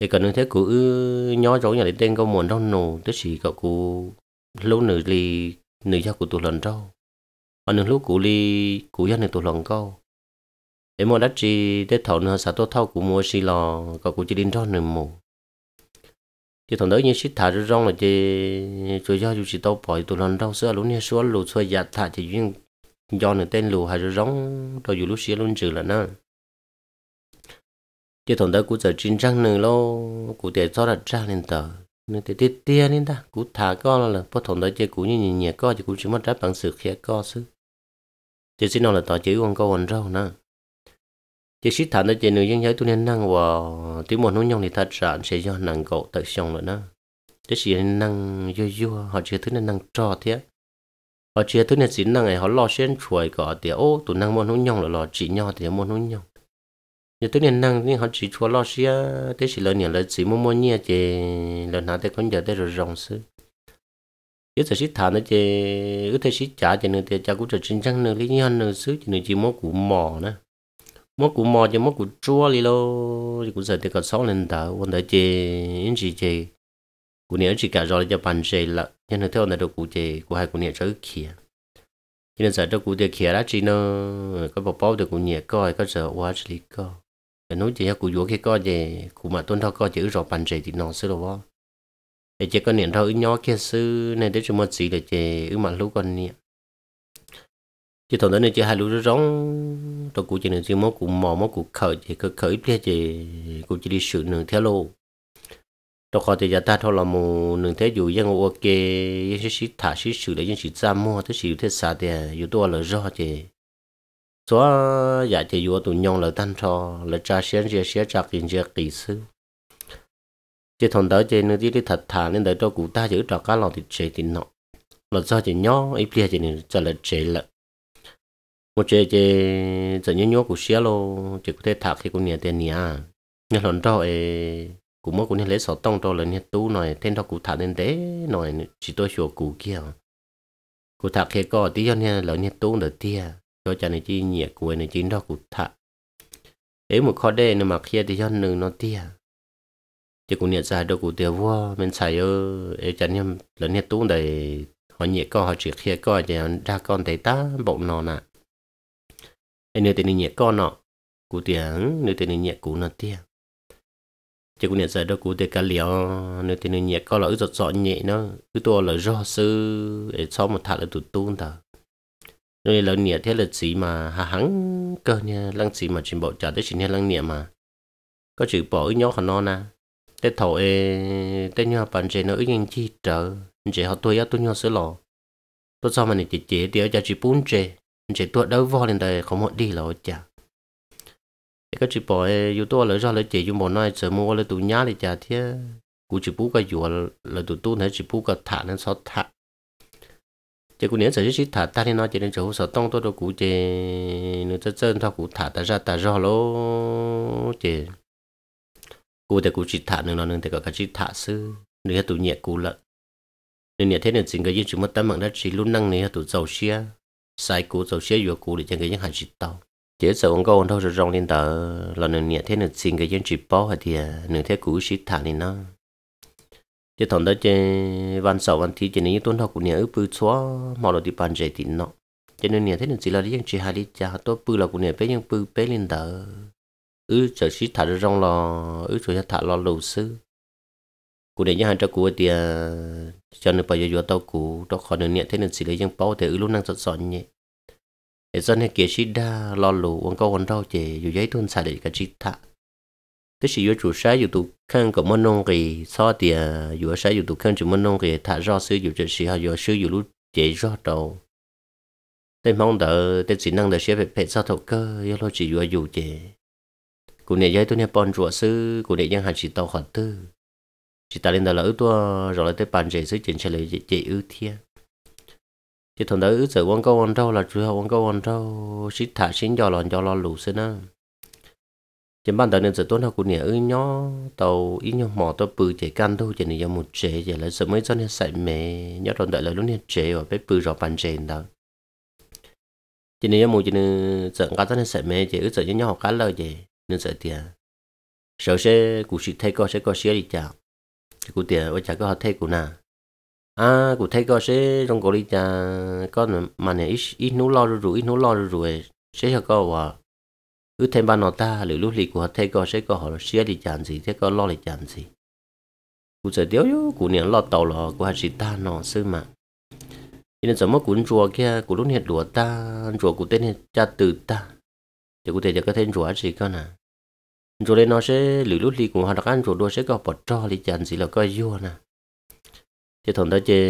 để cần như thế cụ nhỏ nhó chỗ nhà để tên câu muốn đâu nổ tức chỉ có cụ lúc nữ lì nữ gia cụ tụ lần đâu ở những lúc cụ lì cụ gia nữ tụ lần câu em mua đất chỉ để thầu nữa sao tôi thâu của mua xì lò có của chỉ đến đó nữa mù chỉ thằng đấy như xịt thả ra rong là chỉ rồi do chú chỉ tao bỏ tụi lần đâu xưa luôn nha xua lù xua giặt thả chỉ duyên do nữa tên lù hay ra rong rồi dù lúc xía luôn trừ là nó chỉ thằng đấy cũng giờ chín trăng nữa lo cũng để cho là ra lên tờ nên thì tiết tia nên ta cũng thả co là bắt thằng đấy chỉ cũng như nhìn nhẹ co chỉ cũng chỉ mất đáp bằng sự khía co xứ chỉ xin nó là tao chỉ uống câu ăn rau nè chỉ sĩ thản đó chỉ nữ dân giới tu nên năng và tiếng một nỗi nhong thì thật sản sẽ do năng cậu tự xong nữa đó chỉ sĩ năng vô vô họ chưa thứ nên năng cho thế họ chưa thứ nên sĩ năng này họ lo xuyên chuối cả thì ô tụ năng một nỗi nhong là lo chỉ nhau thì một nỗi nhong nhưng tức nên năng nhưng họ chỉ chua lo xia thế chỉ là nhiều là chỉ mua mua nhia chỉ lần nào thế con giờ thế rồi rong sư chứ thật sĩ thản đó chỉ cứ thế sĩ trả cho nên thì cha cũng trở chân chăng nữa lý nhân nữa xứ chỉ nên chỉ mua củ mò nữa mất của mò cho mất của chua đi lô cũng sợ thì còn sáu lần tờ quân đợi chê anh chị chê của nếu chỉ cả rồi cho bàn chê là nhân là theo này được cụ chê của hai của nếu chơi kia nhưng nên sợ cho của chê kia đó chỉ nó có bảo bảo được của nhẹ coi có sợ quá chỉ có để nói chuyện của vua khi coi về của mà tuân theo coi chữ rồi bàn chê thì nó sẽ đâu đó để chỉ có niệm thao nhỏ kia sư nên để cho mất gì để chê ứ mà lúc còn niệm chỉ thằng đó nên chỉ hai lũ nó rong tôi cũng chỉ nên chỉ mó cũng mò mó cũng khởi chỉ khởi khởi biết chỉ cũng chỉ đi sự nương theo lô tôi có thể giả ta thôi là một nương thế dù dân ok dân sĩ thả sĩ sự để dân sĩ ra mua thế sĩ thế xa thì dù tôi là do chỉ cho giả chỉ dù tụi nhong là tan cho là cha sẽ sẽ sẽ cha kinh sẽ kỳ sư chỉ thằng đó chỉ nên chỉ đi thật thả nên để cho cụ ta giữ trò cá lòng thì chế thì nọ là do chỉ nhon ít biết chỉ nên cho là chế lợi một chế chế giờ nhớ nhớ của xía lo chế có thể thả khi của nhà tiền nhà nhà lần đó ấy cũng mới của nhà lấy sọ tông cho lần nhà tú nói thêm đó cũng thả đến đấy nói chỉ tôi sửa cụ kia cụ thả khi có tí cho nhà lần nhà tú được tia cho cha này chỉ nhẹ của này chính đó cụ thả ấy một khó đề mà kia thì cho nương nó tia chỉ cũng nhận ra được cụ tiêu vua mình xài ơ ấy chẳng nhầm lần nhà tú đấy họ nhẹ co họ chỉ kia co thì ra con thấy ta bộ nó nè ai nửa tiền nhẹ con nọ cú tiếng nửa tiền nhẹ cú nọ tiếng chứ cú nhẹ giờ đó cú tiếng cá liều nửa tiền nhẹ con là ứ giọt giọt nhẹ nó ứ to là do sư để sau một thằng là tụt tuôn ta nơi là nhẹ thế là gì mà hà hắng cơ nha lăng gì mà trình bộ trả tới trình nha lăng nhẹ mà có chữ bỏ nhó khả non à tết thầu ê tết nhau bạn trẻ nó ứ nhanh chi trở trẻ họ tôi á tôi nhau sữa lò tôi sao mà này chị chị thì ở nhà chị bún trẻ chỉ tua đâu vo lên đây không muốn đi là chả cái chỉ bỏ yêu tua lỡ ra lỡ chỉ yêu bọn nói sợ mua lỡ tụ nhá thì chả thế cú chỉ bút cái dùa lỡ tụ tu này chỉ bút cái thả nên sao thả chỉ cú nhớ sợ chỉ thả ta thì nó chỉ nên chỗ sợ tông tôi đâu cú chỉ nó chân chân thôi cú thả ta ra ta ra lô chỉ cú thì cú chỉ thả nên nó nên thì có cái chỉ thả sư nữa tụ nhẹ cú lợn nên nhẹ thế nên xin cái gì chúng mất tâm mạng đất chỉ luôn năng này tụ giàu xia sai cú rồi xe vừa cú để cho cái những hành dịch tàu chế sợ ông con thôi rồi rong lên tờ là nửa nhẹ thế nửa xin cái dân những chip hay thì à, nửa thế cú xịt thả nên nó chế thằng đó chế văn sầu văn thi chế này tuấn học của nhà ướp bự xóa mò đồ đi bàn giải thì nó chế nửa nhẹ thế nửa chỉ là dân chỉ hai đi cha tôi bự là của nhà bé những bự bé lên tờ ư chờ xịt thả rồi rong lò ư rồi thả lò lù sư cụ để nhà hàng cho cụ thì cho nên bây giờ tao cụ tao khó nên nhẹ thế nên xử lý những bao thể lúc năng sọt sọt nhẹ để cho nên kia chỉ đa lo lù uống câu uống rau chè dù giấy tuôn xài để cả chỉ thạ thế chỉ vừa chủ sai dù tụ khăn của môn nông kỳ so thì vừa sai dù tụ khăn chủ môn nông kỳ thả rau sư dù chơi sĩ hay dù sư dù lúc chế rau đầu tên mong đợi tên chỉ năng đợi sẽ phải phải sao thổ cơ yêu lo chỉ vừa dù chế cụ này giấy tuôn nhà bòn rùa sư cụ này giang hành chỉ tàu khỏi tư chỉ ta lên đó là ước tua rồi lại tới bàn chế sức chuyện chơi lấy chế ưu thiên chỉ thằng đó ước giờ quan câu quan đâu là chủ hậu quan câu quan đâu chỉ thả sinh cho lòn cho lo lù xí nữa chỉ ban đầu nên giờ tuần học của nhà ước nhó tàu ý nhau mỏ tàu bự chế can thôi chỉ nên do một chế chỉ là giờ mới cho nên sạch mẹ nhớ thằng đợi là lúc nên chế và bếp bự rồi bàn chế đó chỉ nên do một chỉ nên giờ cá cho nên sạch mẹ chỉ ước giờ nhó học cá lời chỉ nên sợ tiền sợ sẽ cũng sẽ thấy co sẽ co sẽ đi chào chỉ cụ tiền ôi chả có thấy cụ nà à cụ thấy có sẽ trong cổ đi chả có mà này ít ít nú lo rồi ít nú lo rồi sẽ cho có và cứ thêm ba nó ta lử lúc lì của thấy có sẽ có họ xia đi chán gì thế có lo đi chán gì cụ sẽ tiêu yếu cụ niệm lo tàu lo của hai chị ta nó sư mà nên giờ mất cuốn chùa kia cụ lúc hiện đùa ta chùa cụ tên cha từ ta thì cụ thể cho có thêm chùa gì cơ nào rồi đây nó sẽ lũ lút li cũng họ đặc ăn rồi đua sẽ có bọt cho li chẳng gì là coi vua nè thì thằng đó chơi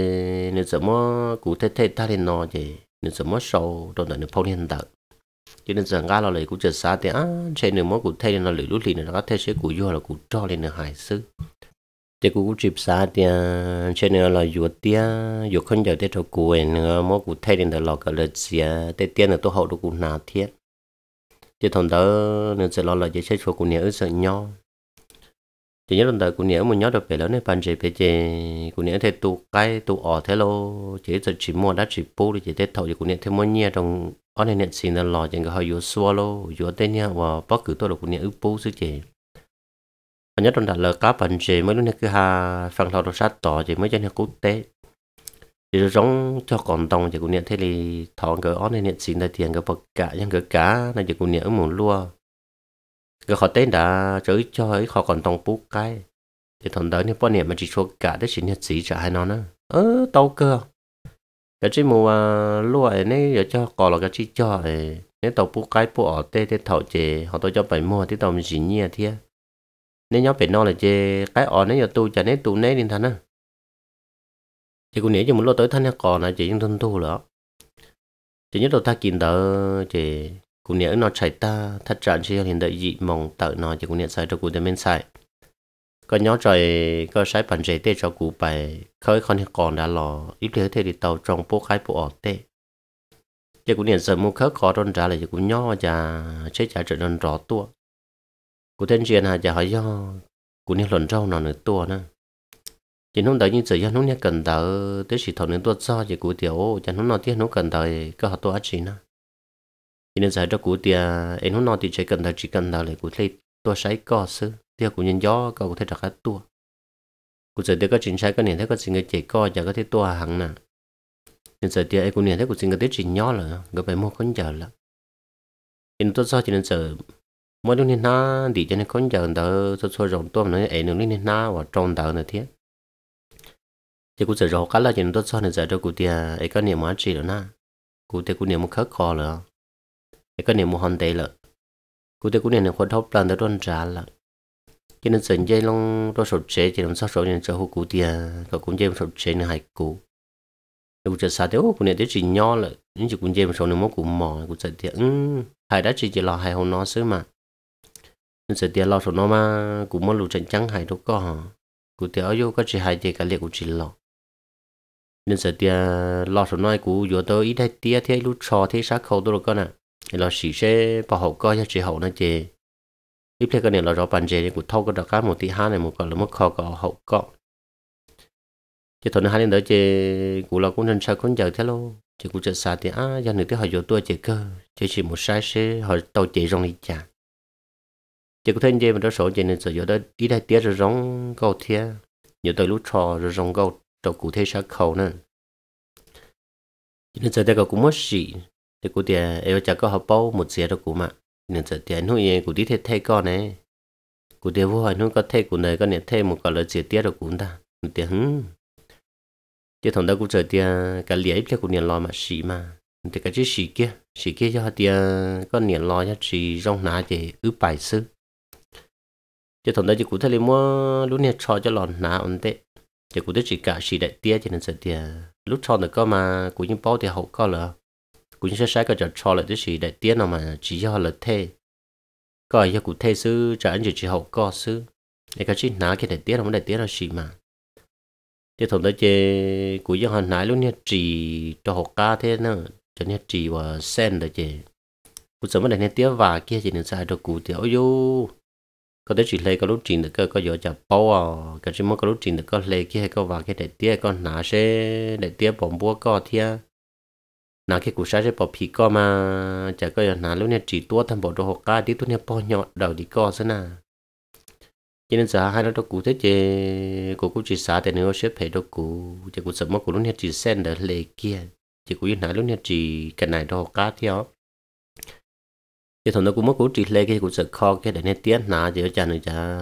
nếu sớm mà cụ thế thế ta lên nó chơi nếu sợ mò sâu đâu đợi nếu phao lên đợi cho nên rằng ga là lấy cụ chờ xa thì á chơi nếu mò cụ thế lên nó lũ lút li nó có thế sẽ cụ vua là cụ cho lên nó hải sư thì cụ chụp xa thì à, chơi nếu là vua tia vua không giờ thế thôi cụ nữa mò cụ thế lên là lọ cả lợt xia thế tiền là tôi hậu được cụ nào thiết chỉ thằng đó nên sẽ lo là chỉ xét phố của nhà ở sợ nhau chỉ nhớ thằng đó của nhà mà nhớ được về lớn này bàn chế về chế của nhà thế tụ cái tụ ở thế lo chỉ giờ chỉ mua đã chỉ bù thì chỉ thế thầu thì của nhà thêm mua nhà trong ở này nhận xin là lo chẳng có hơi yếu xua lo yếu tên nhà và bất cứ tôi là của nhà ước bù sức chế và nhớ trong đó là các bàn chế mới lúc này cứ hà phần thầu đồ sát tỏ chỉ mới cho nhà quốc tế thì giống cho còn đồng chỉ cũng nhận thấy thì thọ cái ó này nhận xin là tiền cái bậc cả những cái cá này chỉ cũng niệm muốn lua cái họ tên đã chữ cho ấy họ còn đồng bút cái thì thằng đó niệm bao niệm mà chỉ số cả để chỉ niệm sĩ trả hai nó nữa ớ tàu cơ cái chỉ mua lua ấy nên giờ cho cò là cái chỉ cho ấy nên tàu bút cái bút ở tê tê thọ chè họ tôi cho bảy mua thì tàu mình chỉ nhia thiệt nên nhóm phải nói là chè cái ở này giờ tôi chả nên tôi nên thì thằng nữa chị cũng nể cho một lô tới thân còn là chị những thân thu đó chị nhất đầu ta kiện tờ chị cũng nể nó chạy ta thật trạng chỉ hiện đại dị mong tờ nó chị cũng nể sai cho cụ để bên sai có nhỏ trời có sai bản chế tê cho cụ bài khơi con còn đã lò ít thứ thì tàu trong phố khai bộ ở tê chị cũng nể giờ mua khớ khó đơn trả lại chị cũng nhỏ và chế trả trở nên rõ tua cụ tên chuyện hà chả hỏi do cụ nhớ luận rau nó nữa tua nữa chỉ nó đấy như chỉ cho nó nhé cần đỡ tới chỉ thầu nên tôi cho chỉ cú tiểu cho nó nói tiếc nó cần đỡ có học tôi chỉ nè chỉ nên giải cho cú tiền em nó nói thì chỉ cần đỡ chỉ cần đỡ lại cú thấy tôi sấy co sư tiếc cú nhân gió có thể đặt hết tua cú giờ tiếc có chính sai có niệm thấy có sinh cái chỉ co giờ có thể tua hẳn nè nên giờ tiếc em cú niệm thấy cú sinh cái tiết chỉ nhỏ là gặp phải mua con giờ là em tôi cho chỉ nên giờ mỗi lúc nên na thì cho nên con giờ đỡ cho cho rộng tôi nó em nó nên na và trong đỡ nữa thiết thì cũng giờ rồi cả là chuyện tốt cho nên giờ đâu cụ tiền ấy có niệm muốn chỉ rồi na cụ tia cụ niệm một khắc khó rồi ấy có niệm một hoàn tệ rồi cụ tia cụ niệm muốn thóc plan tới đoan trả là cho nên sân dây long đó sốt chế thì làm sao sốt nên cho hụ cụ tia có cũng dây sốt chế nên hại cụ cụ chờ xa thế cụ niệm tới chỉ nho là những chỉ cũng dây sốt nên mất cụ mò cụ sợ tia ừ hại đã chỉ chỉ lo hại hồn nó xứ mà nên sợ tiền lo sốt nó mà cũng muốn lụt trận trắng hại đâu có cụ tia ở vô có chỉ hại thì cả liệt cụ chỉ lo nên sợ tia lo số nói cũ vừa tới ít thấy tia thấy lúc trò thấy sát khẩu tôi rồi con à là xỉ sẽ bảo hậu coi cho chị hậu nó chê ít thấy cái này là rõ bàn chê nên cũng thâu cái đặc cá một tí ha này một cái là mất khó có hậu có chứ thôi nó hai lên đó chê cũng là cũng nên sao cũng giờ thế luôn chứ cũng chợ xa thì á do người thì họ vô tôi chê cơ chứ chỉ một sai sẽ họ tàu chê rong đi chả chứ có thêm chê mà đó số chê nên sợ vô tới ít thấy tia rồi rong câu thia nhiều tới lúc trò rồi rong câu cho cụ thể sát khẩu nè nên giờ đây có cũng mất gì thì cụ tiền em chả có học bao một xíu đâu cụ mà nên giờ tiền nuôi em cụ đi thế thế này cụ tiền vô hỏi nuôi có thế cụ này có nên thế một cái lời chỉ tiếc đâu cụ ta tiền hứng chứ thằng đó cụ giờ tiền cái lĩa ít cụ nên lo mà xì mà thì cái chữ xì kia xì kia cho tiền có nên lo cho xì rong ná thì ướp bài sư chứ thằng đó chỉ cụ thấy mua lúc này cho cho lòn ná ổn tệ thì cũng chỉ cả sĩ đại tia cho nên sẽ tia à, lúc cho được cơ mà cũng những bao thì hậu cơ là cũng như sẽ cái trò cho là sĩ đại tia nào mà chỉ cho là thế coi cho cụ thế sư trả anh chỉ hậu cơ sư để cái chuyện nào cái đại tia nó đại tia là gì mà thì thằng đó chơi cũng như hồi nãy luôn nha chỉ cho hậu ca thế nữa cho nên chỉ và sen đó chơi Cụ sớm mà đại tia và kia chỉ nên sai được cụ thì ôi có thể chỉ lấy cái lúc trình được cơ có dỡ chả bao à cái chỉ mong cái lúc trình được có lấy ờ, cái hay có vào cái để tiếc con nã sẽ để tiếc bỏng búa co thia nã cái củ sa sẽ bỏ phì co mà chả có giờ nã lúc này chỉ tua thằng bỏ đồ hộp cá đi tua này bỏ nhọ đầu đi co thế nào cho nên giờ hai nó đâu cụ thế chứ cụ cũng chỉ xả thì nếu xếp phải đâu cụ chỉ cụ sớm mất cụ lúc này chỉ sen để lấy kia chỉ cụ như nã lúc này chỉ cái này đồ hộp cá theo giờ thằng nó cũng mất cú trị lệ cái cũng sợ khó cái để nên tiếc nà giờ cha nữa cha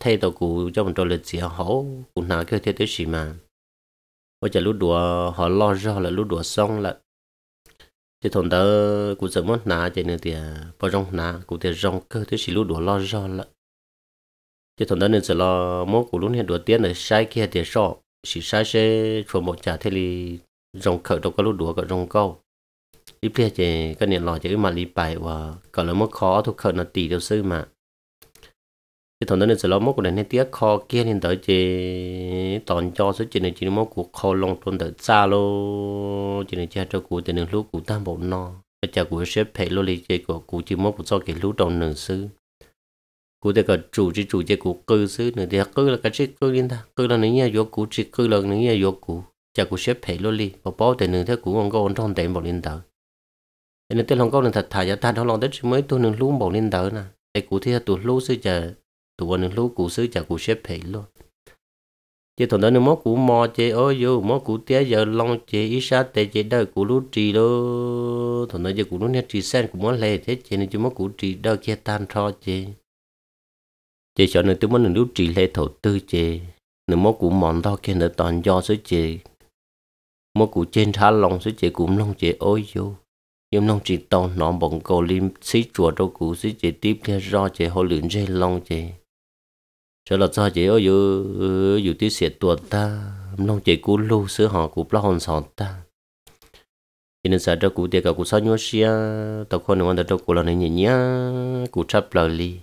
thay tàu cú cho mình trò lịch sử họ cũng nà cái thế thế gì mà bây giờ lúc đùa họ lo cho họ là lúc đùa xong là thì thằng đó cũng sợ mất nà cho nên thì à, bao rong nà cũng thì rong cơ thế gì lúc đùa lo cho là thì thằng đó nên sợ lo mất cú lúc này đùa tiếc là sai kia thì sợ chỉ sai sẽ cho một trả thế thì rong khởi đâu có lúc đùa cái rong câu ลิเปียเจก็เนี่ยรอจะมาลีไปว่าก่อนเราเมื่อคอทุกคนตีเดียวซื้อมาที่ตอนนั้นเราเมื่อก่อนเนี่ยเตี้ยคอเกี้ยนี่ต่อเจตอนจอซื้อเจเนี่ยจีนเมื่อกูคอลงทุนเดือดซาโลจีเนี่ยเจ้ากูแต่หนึ่งลูกกูตั้งบ่นอเจ้ากูเชฟเพลโลลีเจกูกูจีเมื่อกูจอเกี่ยลูกตอนหนึ่งซื้อกูแต่ก็จูจีจูเจกูกือซื้อหนึ่งเดียวกือแล้วก็ชิกือนี่นะกือแล้วนี่เนี่ยยกกูชิกือแล้วนี่เนี่ยยกกูจากกูเชฟเพลโลลีพอป้อแต่หนึ่งเท่ากูมันก็อ่อนท้องเต็มบ่นนี่ต่อ cho nên tôi lòng có nên thật thà giá ta đó lòng đất mới tôi nên luôn bảo nên đỡ nè để cụ thì tụ lú sư chờ tụ nên lú cụ sư chờ cụ xếp phải luôn chứ thằng đó nên mất cụ mò chế ôi vô mất cụ té giờ long chế ít sát té chế đời cụ lú trì lô thằng đó giờ cụ lú nè trì sen cụ mất lệ thế chế nên chứ mất cụ trì đời kia tan tro chế chế cho nên tôi mất nên lú trì lệ thổ tư chế nên mất cụ mòn đó kia nữa toàn do sư chế mất cụ trên thả lòng sư chế cụ long chế ôi vô yếm nông chỉ tàu nó bóng cầu lim xí chùa đâu cũ xí chế tiếp theo do chế họ luyện chế long chế cho là do chế ở dưới dưới tí xẹt tuột ta nông chế cũ lưu sứ họ cũ lo hòn sọt ta cho nên sợ đâu cũ tiệt cả cũ sao nhớ xia tàu con người ta đâu cũ là nên nhỉ nhá cũ chắp lời li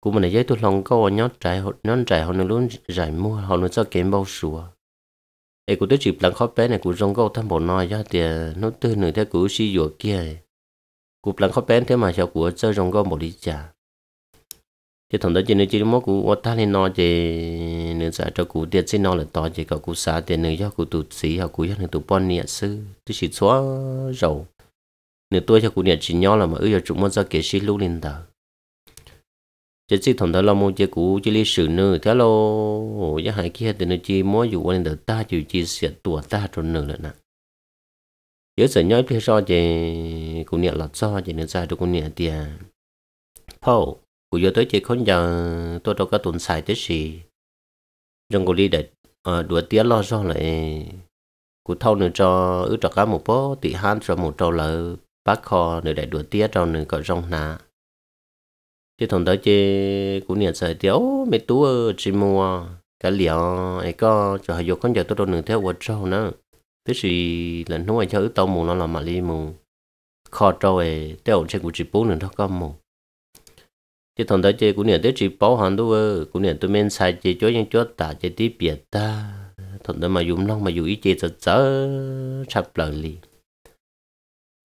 cũ mình này giấy tôi lòng câu nhót trái nhót trái họ nó luôn giải mua họ nó cho kém bao sủa ai cũng tới chụp lần khó bé này cũng rong gâu thăm bộ nói cho thì nó tư nửa thế cũng xí dùa kia cũng lần khó bé thế mà sao của chơi rong gâu một đi chả thì thằng đó chỉ nơi chỉ mất cũng ta lên nói về nửa giờ cho cụ tiền xin nói là to chỉ cậu cụ xã tiền nửa giờ cụ tụt sĩ học cụ cho nửa tụt bon nhẹ sư tôi chỉ xóa dầu nửa tôi cho cụ nhẹ chỉ nhỏ là mà ư giờ chúng muốn ra kể xí lúc lên đầu chỉ chỉ thằng đó là một chỉ cũ chỉ lịch sử nữa thế lo giá hai kia thì nó chỉ mỗi vụ quan đợt ta chịu chỉ sẽ tuổi ta rồi nữa nữa nè nhớ sợ nhói phía sau chỉ cũng nhẹ lọt sau chỉ nên ra được cũng nhẹ tiền phao cũng giờ tới chỉ không giờ tôi đâu có tồn xài tới gì trong cũng đi để ờ, đuổi tiếng lo cho lại cũng thâu nữa cho ước cho cá một bó tị han cho một trâu lợ bác kho nữa để đuổi tiếng cho nữa có rong nà chứ thằng đó chơi cũng nhận sợi tiếu mấy tú chỉ mua cả liệu ấy có cho họ dục con giờ tôi đâu nửa theo quật sau nữa thế thì là nó ngoài chơi ứ tao mù nó là mà li mù kho trâu ấy tiêu chơi của chỉ bố nửa đó có mù chứ thằng đó chơi cũng nhận tới chỉ bố hàng tôi cũng nhận tôi men sai chơi chó những chó tả chơi tí biệt ta thằng đó mà dùng long mà dùng ý chơi thật sợ chập lời li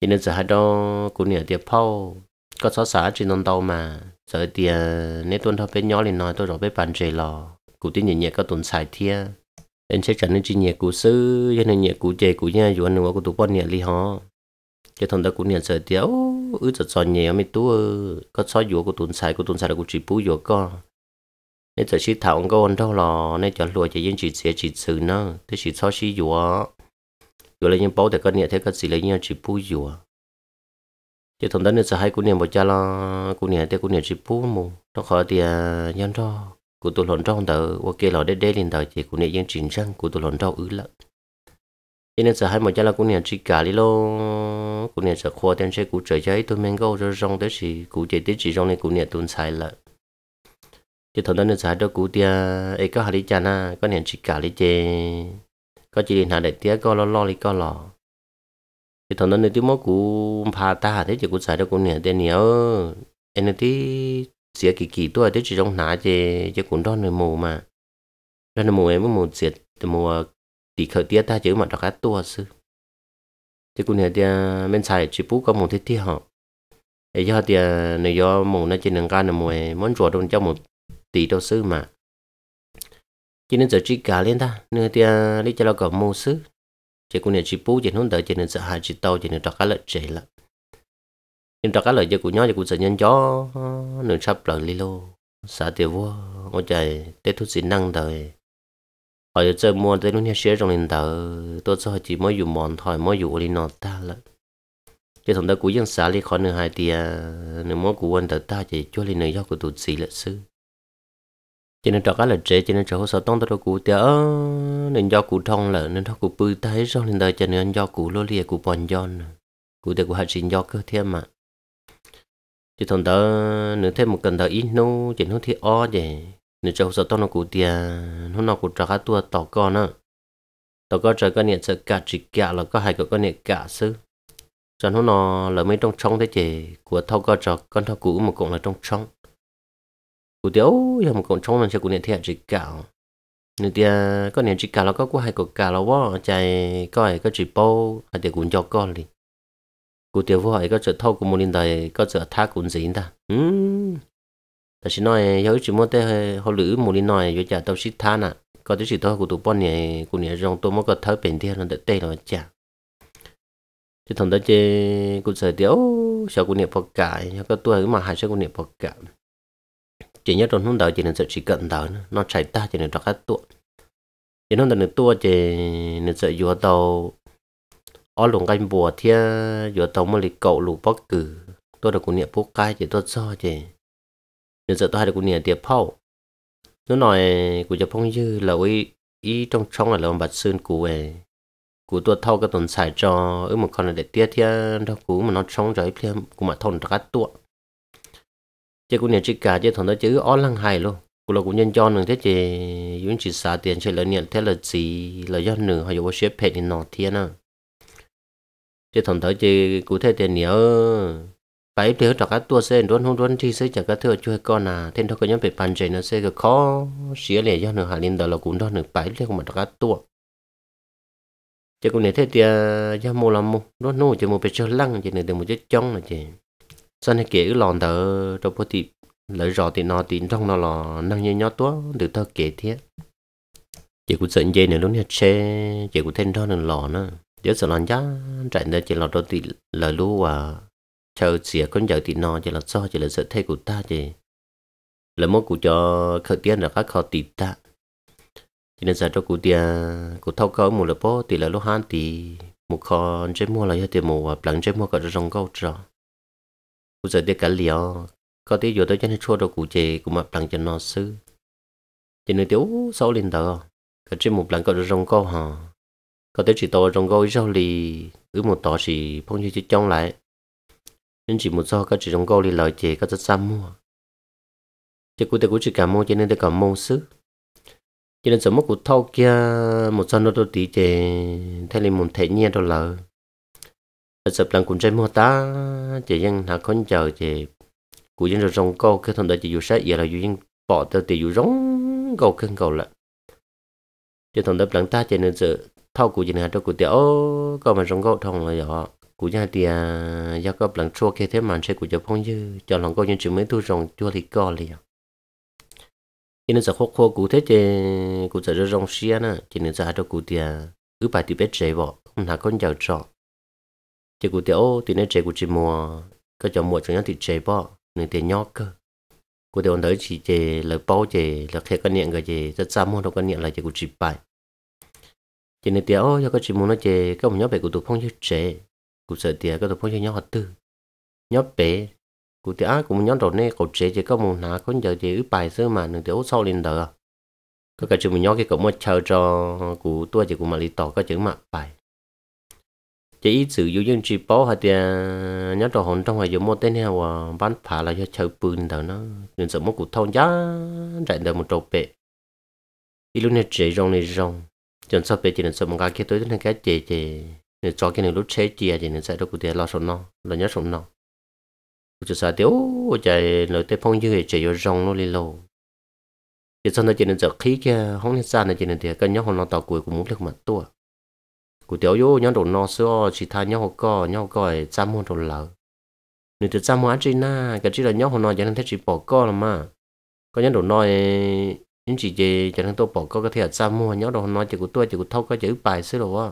cho nên giờ hai đó cũng nhận tiệp phao có sáu sáu trên non tàu mà giờ thì à, nếu tuần thọ bên nhỏ thì nói tôi rồi bên bàn chơi lò cụ tin nhẹ nhẹ các tuần xài thia nên à, sẽ chẳng nên chỉ nhẹ cụ sư cho nên nhẹ cụ chơi cụ nha dù anh nữa cụ tụ quan nhẹ li họ cho thằng ta cụ nhẹ sợ tiếu ứ giật sòn nhẹ mấy tú có sói dù cụ tuần xài cụ tuần xài là cụ chỉ bú dù con nên giờ chỉ thảo ông anh đâu lò nên chọn lùa chỉ riêng chỉ sẽ chỉ sự nó thế chỉ sói chỉ dù dù lấy những bao để con nhẹ thế con gì lấy nhau chỉ bú dù chỉ thằng đó nên sợ hai cô niệm một cha lo cũng niệm thì cũng niệm chỉ phú mù nó khỏi thì à, nhân cho cô tôi lòn trong tờ qua kia lò đế đế lên tờ chỉ cô niệm dân trình sang cô tôi lòn trong ứ lợn cho nên sợ hay một cha lo cũng niệm chỉ cả đi lô cũng niệm sợ khoa tên sẽ cô trời cháy tôi mang gâu rồi rong tới chỉ cô chạy tới chỉ rong này cũng niệm tôi sai lợn chỉ thằng đó nên sợ đó cô tia ấy có hai lý cha na có niệm chỉ cả lý chê có chỉ điện hạ để tiếc có lo lo lý có lo thì thằng nó nên tiêu mất cú phá ta thế chỉ cú xài được cú nè tên nhiều anh tí xía kỳ kỳ tôi thế chỉ trong ná chê chứ cũng đón người mù mà đó người mù em mới mù xịt từ mùa ờ, tỷ khởi tiết ta chứ mà đọc hát tua sư thế cú nè thì bên xài chỉ phú có một thế thì họ ấy do thì này do mù nó chỉ nâng cao này mù muốn ruột trong cho một tỷ đầu sư mà chỉ nên giờ chỉ cả lên ta nên thì đi cho nó có mù sư chỉ cũng nên chỉ bố chỉ không đợi chỉ nên sợ hãi chỉ tao chỉ nên trọc cá lợi chế là nên trọc cá lợi cho cũng nhớ cho cũng sợ nhân chó nên sắp rồi li lô xã tiểu vua ông trời tết thu sinh năng đời họ giờ chơi mua tết lúc nhà xe trong lên tờ tôi cho họ chỉ mới dùng mòn thôi mới dùng lên nọ ta là chỉ thằng đó cũng dân xã li khó nửa hai tiền nửa mối của anh tờ ta chỉ cho lên nửa do của tụt xì lệ sư cho nên trò cái là trễ cho nên trò hồ sơ tông tao cụ tiệt ờ, nên do cụ thông là nên nó cụ bự thấy sau nên đời cho nên do cụ lô lìa cụ bòn giòn cụ tiệt cụ hạt sinh do cơ thêm mà chỉ thằng đó nữa thêm một cần đó ít nô chỉ nó thì o vậy nên trò hồ sơ tông nó cụ tiệt nó nó cụ trò cái tua tỏ con á tỏ con trò con niệm sợ cả chỉ cả là có hai cái con niệm cả sư cho nó nó là mấy trong trong thế chị của thâu con trò con thâu cũ mà cũng là trong trong cụ tiêu giờ một cổng trong là sẽ cụ niệm thiệt chỉ cào nên tia có niệm chỉ cào là có của hai cột cào là vó chạy coi có chỉ bao hay tia cũng cho con đi. cụ tiêu vó hay có chợ thâu của một niệm đời có chợ thác cũng gì ta Ừ, ta chỉ nói yếu chỉ muốn tới họ lữ một niệm nói với chả tao xích thác nè à. có thứ chỉ thôi của tụ bọn này của niệm rong tôi mới có thở bền thiệt là đợi tê rồi chả thì thằng đó chơi cụ sợ tiêu sợ của niệm phật cả có tôi mà hai sợ của niệm phật cải. chỉ nhớ trong hôm đầu chỉ nên sợ chỉ cận đầu nó chạy ta chỉ nên cho các tuột chỉ nó nên tuột chỉ nên sợ vừa đầu ở lùng canh bùa thia vừa đầu mà lịch cậu lù bóc cử tôi được cũng niệm bốc cái chỉ tôi so chỉ nên sợ tôi hay được cũng niệm tiệp phao nó nói của cho phong dư là ý ý trong trong là lòng bạch sơn của ấy cú tua thâu cái tuần xài cho ở một con để tiết thiên đâu cú mà nó sống rồi phim cú mà thôn ra tua chứ cũng nhận chỉ cả chứ thằng đó chứ ó lăng hài luôn cũng là cũng nhân cho nên thế chị những chỉ xả tiền chơi lợi nhận thế là gì là do nửa hay vô xếp hết thì nọ thiên à chứ thằng đó chị cụ thể tiền nhiều phải thiếu cho các tua xe đốn không đốn thì sẽ chẳng các thưa chơi con à thêm thôi có nhóm phải bàn chạy nó sẽ khó xía lẻ do nửa hà linh đó là cũng đó nửa phải thế không mà cho các tua chứ cũng nhận thế thì ra mua làm mua nó nô chỉ mua phải chơi lăng chỉ nên để một chiếc trong là chị sau này kể lòn thở trong bữa thì lấy rõ thì nó thì trong nó là năng nhớ nhớ tua được tao kể thế chị cũng sợ dây này lúc này xe chị cũng thêm đó nên lò nữa giờ sợ lòn giá chạy ra chị lò đó thì lời lú à chờ xỉa con giờ thì nó chị là do chị là sợ thay của ta chị là mốt của cho khởi tiên là các khó tìm ta cho nên giờ cho cụ tiền của thâu câu một lớp thì là lúc han thì một kho chế mua là do tiền một lần chế mua cả trong câu trò cụ giờ đi cả liều có tí giờ tới chân chua đồ cụ chè cũng mập đằng chân nó xứ, chân nơi tiếu sâu lên đó cái chỉ một lần có được rong câu hả có tới chỉ to rong câu rau lì cứ một tỏ chỉ phong như chỉ trong lại nên chỉ một do các chỉ rong câu lì lời chè các rất xa mua chỉ cụ tới cũng chỉ cả mua cho nên tới cả mua xứ, cho nên sớm mất cụ thâu kia một sân nó tôi tí chè thay lên một thể nhiên đó là sập lần cũng sẽ mua ta chỉ dân là con chờ chỉ của dân rồi rong câu cái thằng đó chỉ dù sẽ giờ là dù dân bỏ từ từ dù rong câu cân câu lại chỉ thằng đó lần ta chỉ nên sự thao của dân là cho của tiểu câu mà rong câu thằng là họ của dân thì à, do có lần chua kia thế mà sẽ của cho phong dư cho lòng câu nhân chữ mới thu rong chua thì co liền à. chỉ nên sợ khô khô cụ thế chỉ cụ sợ rong xia nè chỉ nên sợ cho cụ tiểu cứ bài thì biết dễ bỏ không là con giàu trọn chỉ cụ tiểu thì nên chế cụ chỉ mua có cho mua cho nhau thì chế bỏ nên tiền nhóc cơ cụ tiểu tới chỉ chế là bao chế là khi con niệm cái chế rất xa mua đâu con niệm là chế cụ chỉ bài chỉ nên tiểu cho cái chỉ mua nó chế các một nhóc về cụ tụ phong như chế cụ sợ tiền các tụ phong như nhóc học tư nhóc bé cụ tiểu cũng một nhóc đầu này cậu chế chỉ các một ná con giờ chế ướp bài thôi mà nên tiểu sau lên đỡ có cái chúng mình nhóc cái cậu mua chờ cho cụ tua chế cụ mà đi tỏ các chữ mà bài chỉ ít sử dụng những chỉ bó hạt thì nhớ đồ hồn trong ngoài dùng mua tên heo và bán phá là cho chơi bùn đó nó nên sợ một cục thon giá chạy được một trâu bẹ. ít lúc này chạy rong này rong chọn sau bẹ chỉ nên sợ một cái kia tới đến cái chè chè nên cho cái này lúc chế chè chỉ nên sợ đâu cục tiền lo sống nó lo nhớ sống nó cục sợ tiếu chạy lời tới phong dư chạy vô rong nó đi lâu chỉ sau đó chỉ nên sợ khí kia không nên xa này chỉ nên thì cái nhớ hồn nó tàu cuối của muốn được mà tua cụ tiểu yo nhau đồ nó xưa chỉ tha nhau có nhau coi trăm mua đồ lợ nếu từ trăm mua trên na cái chỉ là nhau nó cho nên thế chỉ bỏ co là mà có nhau đồ nói những chỉ gì cho nên tôi bỏ co cái thiệt trăm chăm nhau đồ nói chỉ của tôi chỉ của thâu có chữ bài xưa rồi á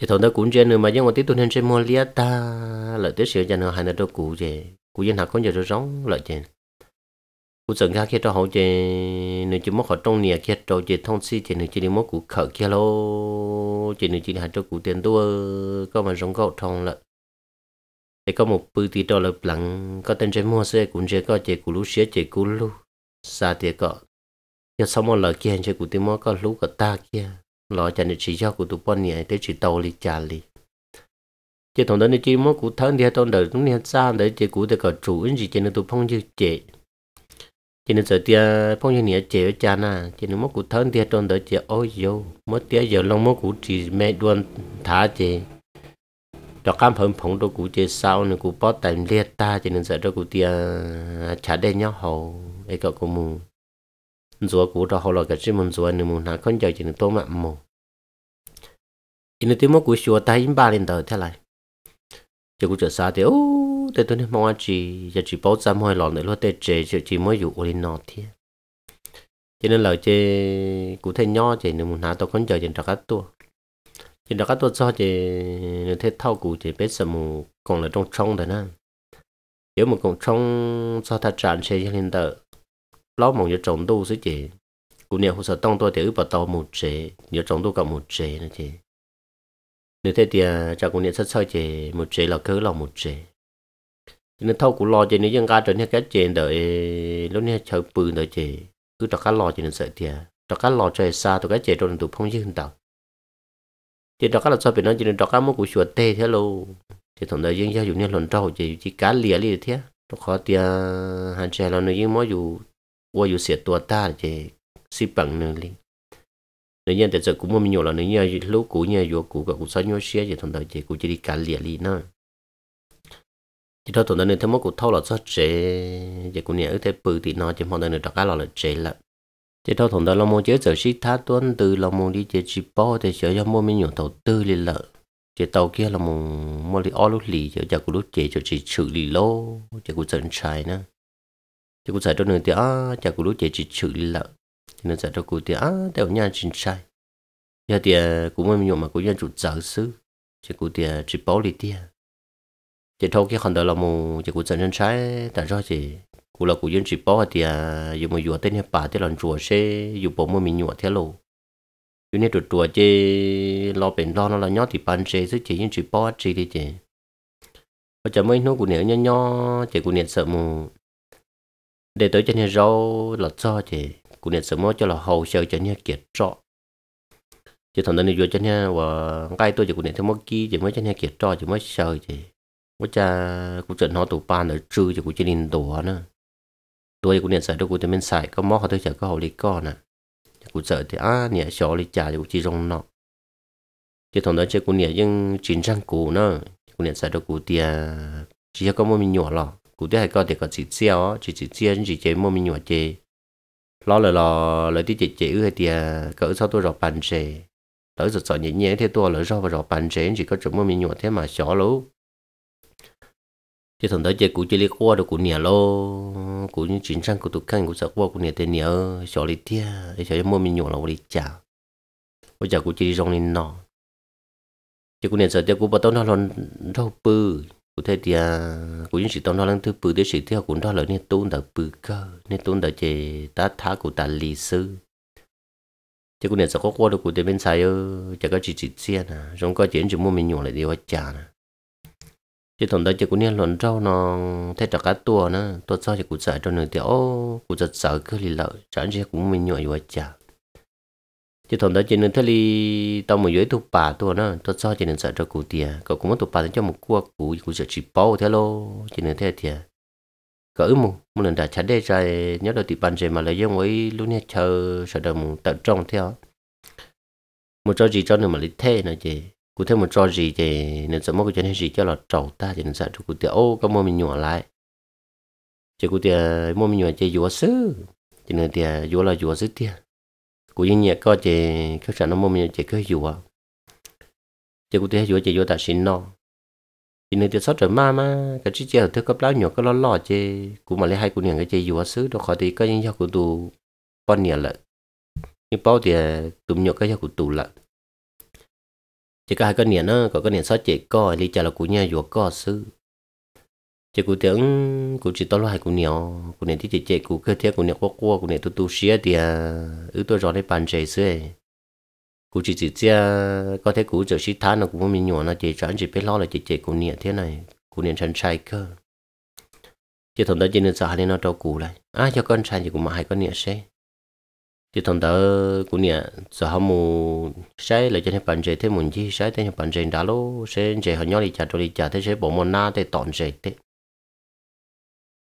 thì thằng đó cũng trên nữa mà dân một tí tuần trên mua lia ta lợi tiết sửa cho nó hai nữa đâu cũ gì cũ dân học có nhiều rồi rong lợi trên cụ chẳng khác kia cho hậu chế nếu chỉ mất họ trong nhà kia cho chế thông si chế nếu chỉ đi mất cụ khở kia lô chế nếu chỉ hạt cho cụ tiền tua có mà giống gạo thong lợn thì có một bự tí đó là lặng có tên chế mua xe cũng chế có chế cụ lú xe chế cụ lú xa thì có giờ sau một lời kia chế cụ tiền mua có lú có ta kia lo chả nên chỉ cho cụ tụ bọn nhà tới chỉ tàu li chả li chế thằng đó nên chỉ mất cụ thân thì thằng đời cũng nên xa đấy chế cụ thì cả chủ ứng gì chế nên tụ phong chứ chế chỉ nên sợ tia phong nhân nhà chế với cha na chỉ nên mất cụ thân tia trong đó chế ôi dô mất tia giờ long mất cụ chỉ mẹ đuôn thả chế cho cam phẩm phồng đồ cụ chế sau nên cụ bó tạm liệt ta chỉ nên sợ đồ cụ tia trả đây nhau hồ ấy cậu cụ mù rùa cụ đó hồ là cái gì mình rùa nên mù nào con chơi chỉ nên tôm mặn mù chỉ nên tiêu mất cụ xua tay im ba lên đời thế này chỉ cụ trở xa thì ô tôi แต่ตัวนี้มองว่าจีจะจีป้อจำหอยหลอนเลยว่าแต่เจจะจีไม่อยู่อุลินอที่ cho nên là chị cụ thể nhỏ chị nếu muốn hạ tao con chờ chị đặt các tua chị đặt các tua cho chị nếu thế thao cụ chị biết sao mù còn là trong trong đấy nè nếu mà còn trong sao ta tràn xe lên tờ ló mong nhớ trọng tu với chị cụ nhiều hồ sơ tông tôi thì ướp vào tàu một chế nhớ trọng tu cả một chế nữa chị nếu thế thì à, cha cụ nhận sắp sau chị một chế là cứ là một chế nên thâu của lo cho nên dân ga trở nên cái chuyện đợi lúc này chờ bự đợi chỉ cứ đặt cá lo cho nên sợ tiền cho à. cá lò trời xa tụi cái chế rồi tụ phong dưng tàu thì đặt cá là sao bị nó chỉ nên cho cá mua của chuột tê thế luôn thì thằng đời dân gia dụ nên lần trâu chỉ chỉ cá lìa lìa thế nó khó tiền hàng trẻ là nó dân mới dù qua dù xịt tua ta chỉ xí bằng nữa liền nếu như tại giờ cũng mua nhiều là nếu như lúc cũ nhà vừa cũ cả cũng sao nhau xe thì thằng đời chỉ cũng chỉ đi cá lìa lìa nữa chỉ đó tụi nó nên thêm một cuộc thâu là cho chế chỉ cũng nhớ thế bự thì nó chỉ mong nên được cái là chế là chỉ đó thằng đó là muốn chế giờ xí thá tuấn từ là muốn đi chế chỉ bỏ thì sửa do mua mình nhiều đầu tư liền lợ chế tàu kia là muốn mua đi all lúc lì giờ giờ cũng lúc chế cho chỉ xử lý lô chế cũng dần trái nữa chế cũng giải cho nên thì à chế cũng lúc chế chỉ xử lý lợ nên giải cho cũng thì à đều nhà chính sai. giờ thì cũng mua nhiều mà cũng nhận chủ giáo sư chế cũng thì chỉ bỏ đi tiền chỉ thôi cái hòn đó là một chỉ cũng chân chân trái tại sao chỉ cũng là cũng dân chỉ bỏ thì à dù mà dù tên hay bà thì làm chùa xe dù bỏ mà mình nhụa theo lô dù nên tụt chùa chơi lo bền lo nó là nhỏ thì bàn xe chứ chỉ dân chỉ bỏ chỉ đi chỉ và giờ mấy nó cũng nhớ nhó nhỏ chỉ cũng nhận sợ mù để tới chân hay rau là cho chỉ cũng nhận sợ mò cho là hầu sợ chân hay kiệt trọ chỉ thằng đó này vừa chân hay và ngay tôi chỉ cũng nhận thêm mất kia chỉ mới chân hay kiệt trọ chỉ mới sợ chỉ 我家古镇好多班的猪就古镇领多呢，多古年晒都古对面晒，个猫好多小个好哩个呢，古镇的啊年小哩家就集中了，这同的这古年用紧张古呢，古年晒都古的，只要个莫名 nhỏ 了，古的还搞点个只蕉，只只蕉只只莫名 nhỏ 只，老了老了的只只有点个操多少半只，老是早年年天多了，少不少半只，只个只莫名 nhỏ 天嘛小喽。chứ thằng đó chơi cú chơi liên qua được cú nhà lo cú những chuyện sang của tụi khăn cú sợ qua cú nhà tên nhà sợ đi tia để sợ mua mình nhổ là đi trả bây giờ cú chơi trong lên nọ chứ cú nhà sợ tiêu cú bắt đầu nó lon đâu bự cú thấy tia cú những chuyện tao nó lăng thứ bự để sự theo cú đó là nên tốn đỡ bự cơ nên tốn đỡ chơi tá thá cú ta lì sư chứ cú nhà sợ có qua được cú tên bên sai ơ chả có chỉ chỉ xe nè trong có chuyện chỉ mua mình nhổ lại đi qua trả nè chỉ tổng đó chỉ cũng nên lợn rau nó thế trả cá tua nữa tua sao chỉ cũng sợ cho nên thì ô cũng giật sợ cứ lì lợ sợ chỉ cũng mình nhồi quá chả chỉ tổng đó chỉ nên thế đi tao một dưới thuộc bà tua nữa tua sao chỉ nên sợ cho cụ tiền cậu cũng muốn thuộc bà cho một cua cụ cũng sợ chỉ bao thế lo, chỉ nên thế thì cỡ mù một lần đã chả đây rồi nhớ đầu tiệp bàn rồi mà lấy giống ấy lúc nãy chờ sợ đầu mù tận trong theo một cho gì cho nữa mà lấy thế nữa chị cụ thêm một trò gì thì nên sợ mất cái chuyện hay gì cho là trầu ta thì nên sợ cho cụ tiệt ô cái mô mình nhỏ lại chỉ cụ tiệt ờ, mô mình nhỏ chơi dúa sứ thì nên ờ, tiệt dúa là dúa sứ tiệt cụ yên nhẹ coi chỉ khách sạn nó mô mình chơi cái dúa chỉ cụ tiệt dúa chỉ dúa ta xin nó thì nên tiệt sót rồi ma ma cái chiếc chỉ thứ cấp lão nhỏ cái lo lo chơi, cụ mà lấy hai cụ niệm cái chỉ dúa sứ đó khỏi thì cái những gia cụ tù con niệm lợn nhưng bao tiệt ờ, tụm nhỏ cái gia cụ tù lợn chỉ có hai cái niệm nó có cái niệm sáu chỉ co đi chả là cú nhà vừa co sư chỉ cú tưởng cú chỉ to loại cú nhiều cú niệm ที่ chỉ chỉ cú cơ thiết cú niệm quốc quốc cú niệm tu tu xía thì ứ à, tôi rõ đấy bàn chế xưa cú chỉ chỉ chia có thể cú trở sĩ thán nó cũng mình nhỏ nó chỉ chẳng chỉ biết lo là chỉ chỉ cú niệm thế này cú niệm chân trai cơ chỉ thầm đó chỉ nên sợ nên nó trâu cú lại à cho con trai chỉ cũng mà hai con niệm xe thì thằng đó cũng nhà giờ họ mù sai là cho nên bạn trẻ thêm muốn chi sai thêm bạn trẻ đã lô sẽ trẻ họ nhỏ đi chả rồi đi chả thế sẽ bỏ mòn na thế tọn trẻ thế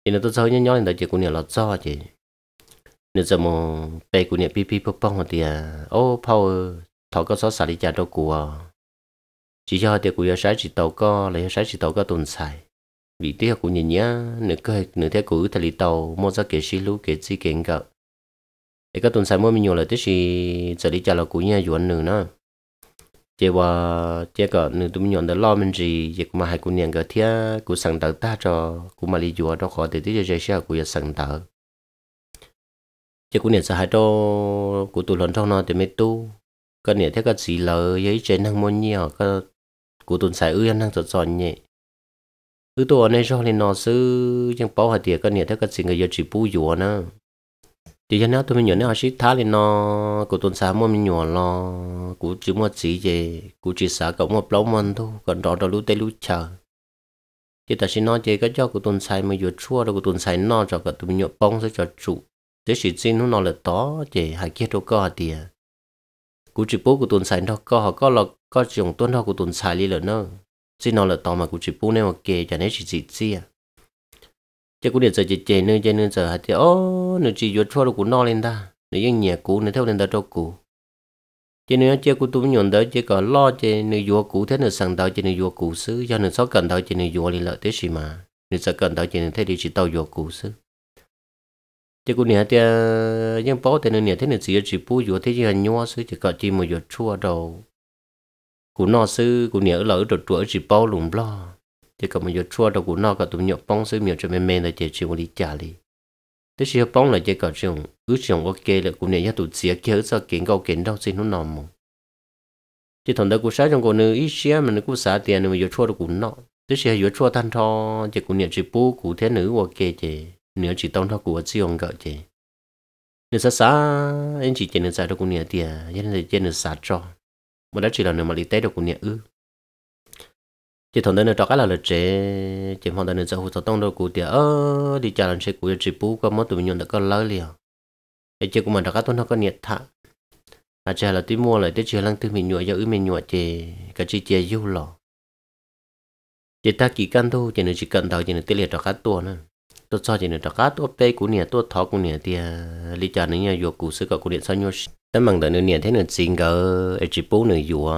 thì nó tôi sau nhớ nhau là chị cũng nhà là do chị nên giờ mà bé cũng nhà pi pi bông bông thì à ô power thọ có số xài đi chả đâu của chỉ cho thì cũng nhà sai chỉ tàu có lấy sai chỉ tàu có tồn xài vì thế cũng nhà nhá nửa cái nửa thế của thời tàu mua ra cái xí lú cái gì kiện gạo để các tuần sai mỗi mình nhiều là tức thì giờ đi trả là cú nhà chuẩn nữa nó chế và chế cả nữ tụi mình nhọn đã lo mình gì việc mà hai cú niệm cả thia cú sẵn tờ ta cho cú mà lý chúa đó khó để tức là sẽ cú giờ sẵn tờ chế cú niệm sợ hai cho cú tụi lớn trong nó thì mới tu cái niệm thế các gì lỡ giấy trên năng môn nhiều các cú tuần sai ư ăn sọt sọt nhẹ ư tôi ở đây cho nên nó sư chẳng bảo hạt tiệc cái niệm thế các gì người giờ chỉ bu chúa nữa thì cho nên tôi mình nhớ nó chỉ thá lên nó của tuần sáng mua mình nhỏ lo của chỉ mua gì gì của chỉ sáng cậu một lâu mần thôi còn đó đó lú tê lú chờ thì ta chỉ nói chơi cái cho của tuần sáng mới vừa chua rồi của tuần sáng nó cho cả tụi mình nhớ bông sẽ cho trụ thế chỉ xin nó là to chơi hai kia đâu có tiền của chỉ bố của tuần sáng đó có họ có là có chồng tuần đó của tuần sáng đi nữa xin nó là to mà của chỉ bố nên mà kề cho nên chỉ chỉ à chứ cũng điện giờ chỉ chế nơi cho nên giờ hạt thì ô nó chỉ vượt được cũng no lên ta nó yên nhẹ cũ nó theo lên ta cho cũ cho nên chứ cũng tôi nhận đó chứ còn lo chứ nó vua cũ thế nó sẵn đó chứ nó vua cũ xứ cho nên sáu cần đó chứ nó vua lên lợi thế gì mà nó sáu cần đó chứ nó thấy đi chỉ tàu vua cũ xứ chứ cũng à, nhẹ thì nhưng bảo thế nó nhẹ thế nó chỉ chỉ bu vua thế chứ nhua xứ chỉ còn chỉ một vua chua đầu cũng no xứ cũng nhẹ ở lỡ đồ chuỗi chỉ bao lùng lo chỉ có một chua đầu cũng nó có tụi nhậu bóng sứ miệng cho mẹ mẹ là chỉ chịu đi trả đi thế chỉ bóng là chỉ có chịu ứ chịu ok là cũng nên tụi xía kia sao kiện câu kiện đâu xin nó nằm mông chỉ thằng đó cũng sáng trong cô nữ ít xía mà nó cũng xả tiền mà chỗ chua đầu của nó thế chỉ vừa chua thanh cho chỉ cũng nên chỉ bú cụ thế nữ ok chỉ nữa chỉ tông thao của chịu gọi chỉ nữa xa xa anh chỉ chỉ nữa xa đâu cũng nên tiền nên là chỉ nữa xa cho mà đó chỉ là nữa mà đi tới đâu cũng nên ư chỉ thằng đó nó cho cái là là chế chỉ phòng đó nó cho hụt tông đâu cụ tiệt ơ đi chả làm xe cụ chỉ bú có mất tụi mình nhận được cái lỡ liền cái chế của mình cho cái tôi nó có nhiệt thả à chả là tí mua lại tí chế lăng thứ mình nhụa cho ứ mình nhụa chế cái chi chế yêu lò chỉ ta kỳ căn thôi chỉ nên chỉ cần đầu chỉ nên tí liệt cho cái tuần nữa tôi cho chỉ nên cho cái tuần tây của nè tôi thọ của nè thì đi chả nó nhà vô cụ sửa cái cụ điện sao nhô tấm bằng đó nó nè thế nên xin gỡ chỉ bú nó vô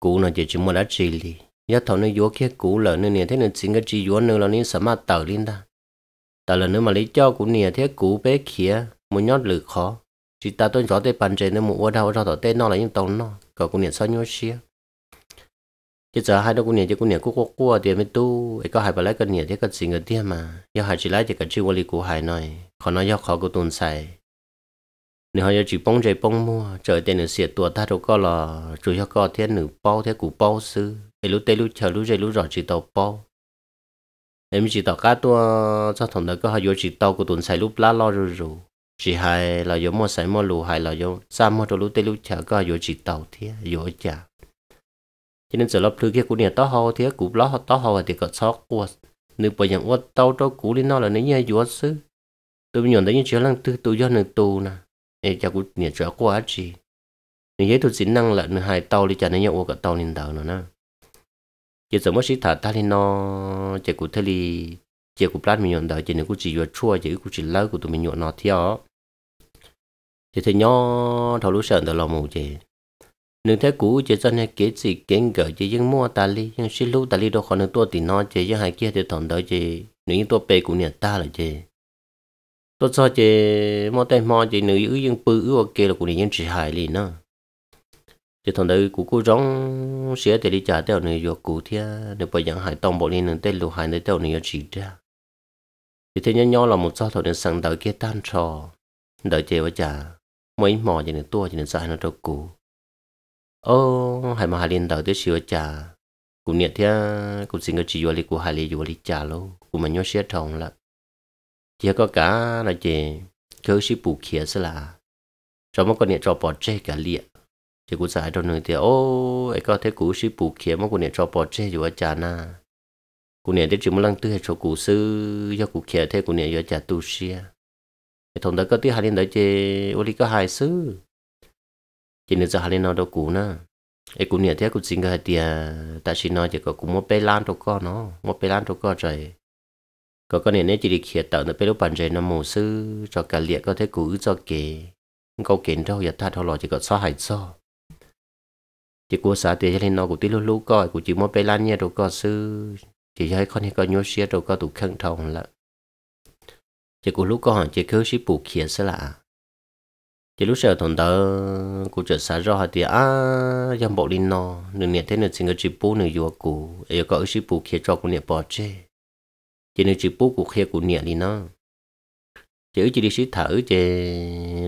cụ nó chỉ chỉ mua đã chì liền giờ thầu nó vô kia cũ lỡ nữa nè thế nên xin cái chi vô nữa là nên sớm mà tờ lên ta tờ là nữa mà lấy cho cũ nè thế cũ bé kia một nhót lử khó chỉ ta tôi rõ tới bàn chế nó một ô đau ra tỏ tên nó là những tông nó có cũ nè sao nhót xia chỉ giờ hai đứa cũ nè chỉ cũ nè cũ cũ cũ tiền mới tu ấy có hai bà lấy cái nè thế cái xin cái tiền mà giờ hai chỉ lấy chỉ cái chi vô lý cũ hai nói còn nói do khó của tuần xài nếu họ chỉ bông chạy bông mua chờ tiền được xịt tua ta đâu có là chủ yếu có thiên nữ bao thế cụ bao sư ấy lúc tây lúc chờ lúc chạy lúc rõ chỉ tàu bao em chỉ tàu cá tua cho thằng đó có họ chỉ tàu của tuần xài lúc lá lo rồi rồi chỉ hay là giống mua xài mua lù hay là giống xa mua đồ lúc tây lúc chờ có họ chỉ tàu thế yếu chả cho nên giờ lắp thứ kia cũng nhà tao hao thế cũng lo tao hao thì có sót qua nếu bây giờ tao tao cũ đi nó là nếu như yếu sư tôi nhận thấy như chuyện lăng tư tôi do nên tù nè เอจากกูเนี่ยจะกว่าจีนี่ยัยทุสินนั่งละนี่หายเตาลิจานี่ยโอกับเตาลินเตาเนาะนะเจ้าสมมติถ้าตาลินอเจ้ากูเทลีเจ้ากูพลาดมีหยอนเตาเจ้าเนี่ยกูจีว่าชั่วเจ้ากูจีเล่ากูตัวมีหยอนนอเที่ยวเจ้าเทียนทอรู้เสียงแต่เราหมู่เจ้า nếu thế cũ chỉ cho nên kế gì kiến gỡ chỉ những mua ta li những xin lưu ta li đâu còn được tua thì nó chỉ những hai kia thì thằng đó chỉ nếu như tua bề của nhà ta là chỉ tôi cho chị mò tay mò chị nữ ư dân bự ở kia là của nhân trị hại liền nữa chị thằng đấy của cô rong xé để đi trả theo này rồi cụ thia để bây giờ hải tông bọn nên tên lục hải nơi theo này chỉ ra thì thế nhau nhau là một sao thầu đến sẵn đời kia tan trò đời chị với trả mấy mò chị nên tua chị nên sai nó cho cụ ô hải mà hải liên đợi tới xíu trả cụ niệm thia cũng xin cái chị vô lý của hải liên vô lý trả luôn cũng mà nhau xé tròn lại chỉ có cả là chỉ cứ sĩ bù kia sẽ là cho mấy con nhện cho bỏ chê cả liệt chỉ có giải cho người thì ô ấy có thấy cú sĩ bù kia mấy con nhện cho bỏ chê dù ở chả na cú nhện thì chỉ muốn lăng tư hết cho cú sư cho cú kia thấy cú nhện do chả tu xia thì thông đó có tí hai lên đấy chê ô đi có hai sư chỉ nên giờ hai lên nào đâu cú na ấy cú nhện thấy cú xin cái tiền ta xin nó chỉ có cú mua bê lan cho con nó mua bê lan cho con trời có con này nếu chỉ được khía tờ nó biết lúc bàn rể nó mù sư cho cả liệt có thể cứ cho kề câu kiến đâu giờ ta thôi lo chỉ có so hại so chỉ cua xã tiền cho nên nó cũng tí luôn lú coi cũng chỉ mua bé lan nha đồ co sư chỉ cho con này có nhớ xe đồ co tụ khăn thòng là chỉ cua lú coi chỉ cứ chỉ bù khía sẽ là chỉ lúc sợ thằng đó cũng chợ xã rồi thì tiền à dòng bộ linh nó nửa niệm thế nửa xin cái chỉ bù nửa vừa cụ ấy có cái chỉ bù khía cho cũng niệm bỏ chơi chỉ nên chịu bố cuộc khe của nhẹ đi nó chỉ chỉ đi xí thở chỉ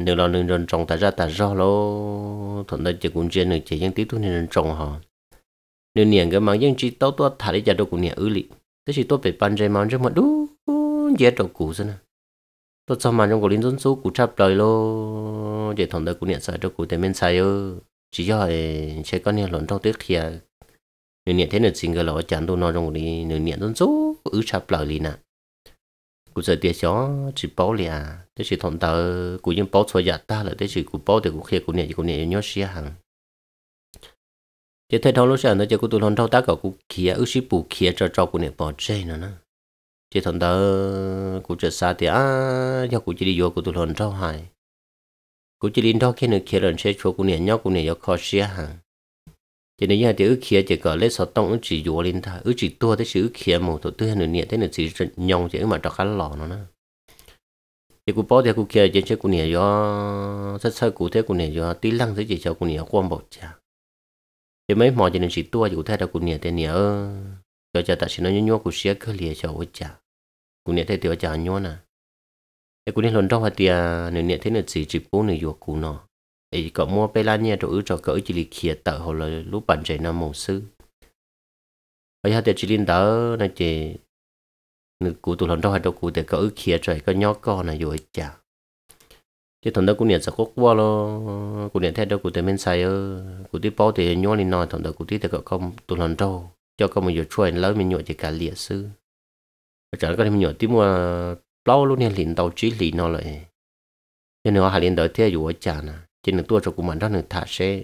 nửa lo nửa rần trồng ta ra ta do lo thuận ta chỉ cũng trên nửa chỉ dân tiếp tu nên trồng họ nửa nhẹ cái mang dân chỉ tao tao thả đi chả đâu cũng nhẹ ư lị thế chỉ tôi phải ban dây mang cho mà đú dễ trồng củ xem nào tôi cho mà trong cổ linh dân số củ chắp đời lo để thuận ta cũng nhẹ sai cho củ thì mình sai ơ chỉ do hệ sẽ có niệm lon trong tiếc thiệt nửa niệm thế nửa xin cái lọ chán tôi nói trong cổ đi nửa nhẹ dân số ứ chập lợi lì nè cụ giờ tiệt gió chỉ bảo lì à thế chỉ thằng tớ cụ những bảo cho giặt dạ ta là thế chỉ cụ bảo được cụ kia cụ này cụ này nhớ xí hẳn. thế thấy thằng lúc sáng nó cho cụ tụi thằng thâu tác cụ kia ứ xí bù kia cho cho cụ này bỏ chơi nữa nè thế thằng tớ cụ chợt xa thì à do cụ chỉ đi vô cụ tụi thằng thâu hại cụ chỉ đi thâu kia nữa kia lần sẽ cho cụ này nhớ cụ này do khó xí hẳn cho nên nhà thì ước kia chỉ có lấy sáu tông ước chỉ dùa lên ta ước chỉ tua tới sự ước kia một tổ tư hay nửa nhẹ tới nửa chỉ nhong chỉ mà cho khá lò nó nè thì cụ bảo thì cụ kia chỉ cho cụ nhẹ do rất sơ cụ thế cụ nhẹ do tí lăng thế chỉ cho cụ nhẹ quan bảo cha thì mấy mò cho nên chỉ tua cụ thế là cụ nhẹ thế nhẹ ơ cho cha ta chỉ nói nhua cụ xé cơ lìa cho ôi cha cụ nhẹ thế tiểu cha nhua nè thì cụ nhẹ lần đầu thì nửa nhẹ thế nửa chỉ chỉ bố nửa dùa cụ nó ý có mua bê la nha rồi cho cỡ chỉ lì kia tờ hồ lời lúc bản trẻ nam mẫu sư ấy hạt chỉ linh đó này chị nữ cụ tụ lần đó hai đầu cụ để cỡ kia trời có nhóc con này rồi chả chứ thằng đó cũng nhận sẽ quốc qua lo cũng nhận theo đâu cụ để mình xài ơ cụ đi bao thì nhua lên nói thằng đó cụ đi thì có không tụ lần đâu cho công mình vừa chuối lớn mình nhỏ thì cả liệt sư chẳng có thêm nhỏ tí mua lâu luôn nha liền đầu trí lì nó lại nhưng nên họ hai liền đợi theo dù ở chả nào chỉ nửa tua cho cụ mình đó nửa thả xe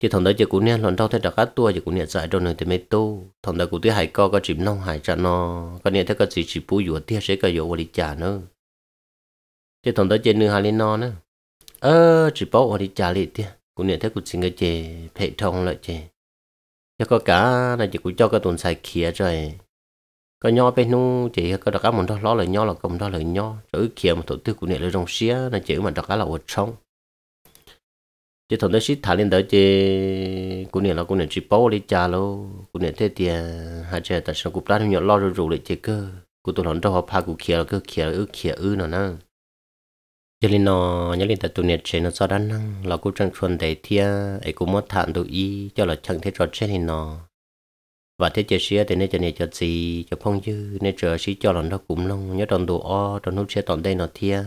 chỉ thằng đó chỉ cũng nè lần đầu thấy đặc cát tua chỉ cũng nè giải đâu nửa thì mấy tu thằng đó cụ thấy hải co có chìm long hải cho nó có nè thấy có gì chỉ bù vừa tia sẽ có vừa đi trả nữa chỉ thằng đó chỉ nửa hai lên non nữa ơ chỉ bảo đi trả lại tia cụ nè thấy cụ xin cái chè phải thông lại chè chắc có cả là chỉ cũng cho cái tuần sai kia rồi có nho bên nu chỉ có đặc một đó lo là nho là cùng đó là nho chữ kia mà tổ tư của này là rong xía là chữ mà đặc là một trong chứ thằng đó xí thả lên tới chỉ của này là của này chỉ bao lấy cha lô của này thế thì hai cha tại sao cũng đã nhỏ lo rồi rồi chỉ cơ của tôi lần đó họ pha của kia là cứ kia ư kia ư nó nè cho nên nó nhớ lên tại tụi này chơi nó sao đó năng là cũng chẳng chuẩn để thi ấy cũng mất thản tụi y cho là chẳng thế trò chơi thì nó và thế chơi xe thì nên cho nên cho gì cho phong dư nên chờ xí cho lần đó cũng long nhớ đòn đồ o đòn nút xe toàn đây nó thia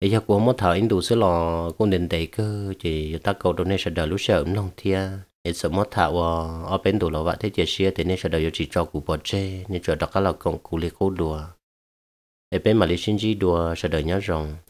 để cho cô mất thở in đủ số lò cô nên đầy cơ chỉ ta cầu đồ nên sợ đợi lúc sợ long thia để sợ mất thở o ờ, ở bên đồ lò vậy thế chơi xe thì nên sợ đợi chỉ cho cụ bỏ chê nên chờ đọc các lò công cụ liệt cô đùa để bên mà lý sinh gì đùa sợ đợi nhớ rồng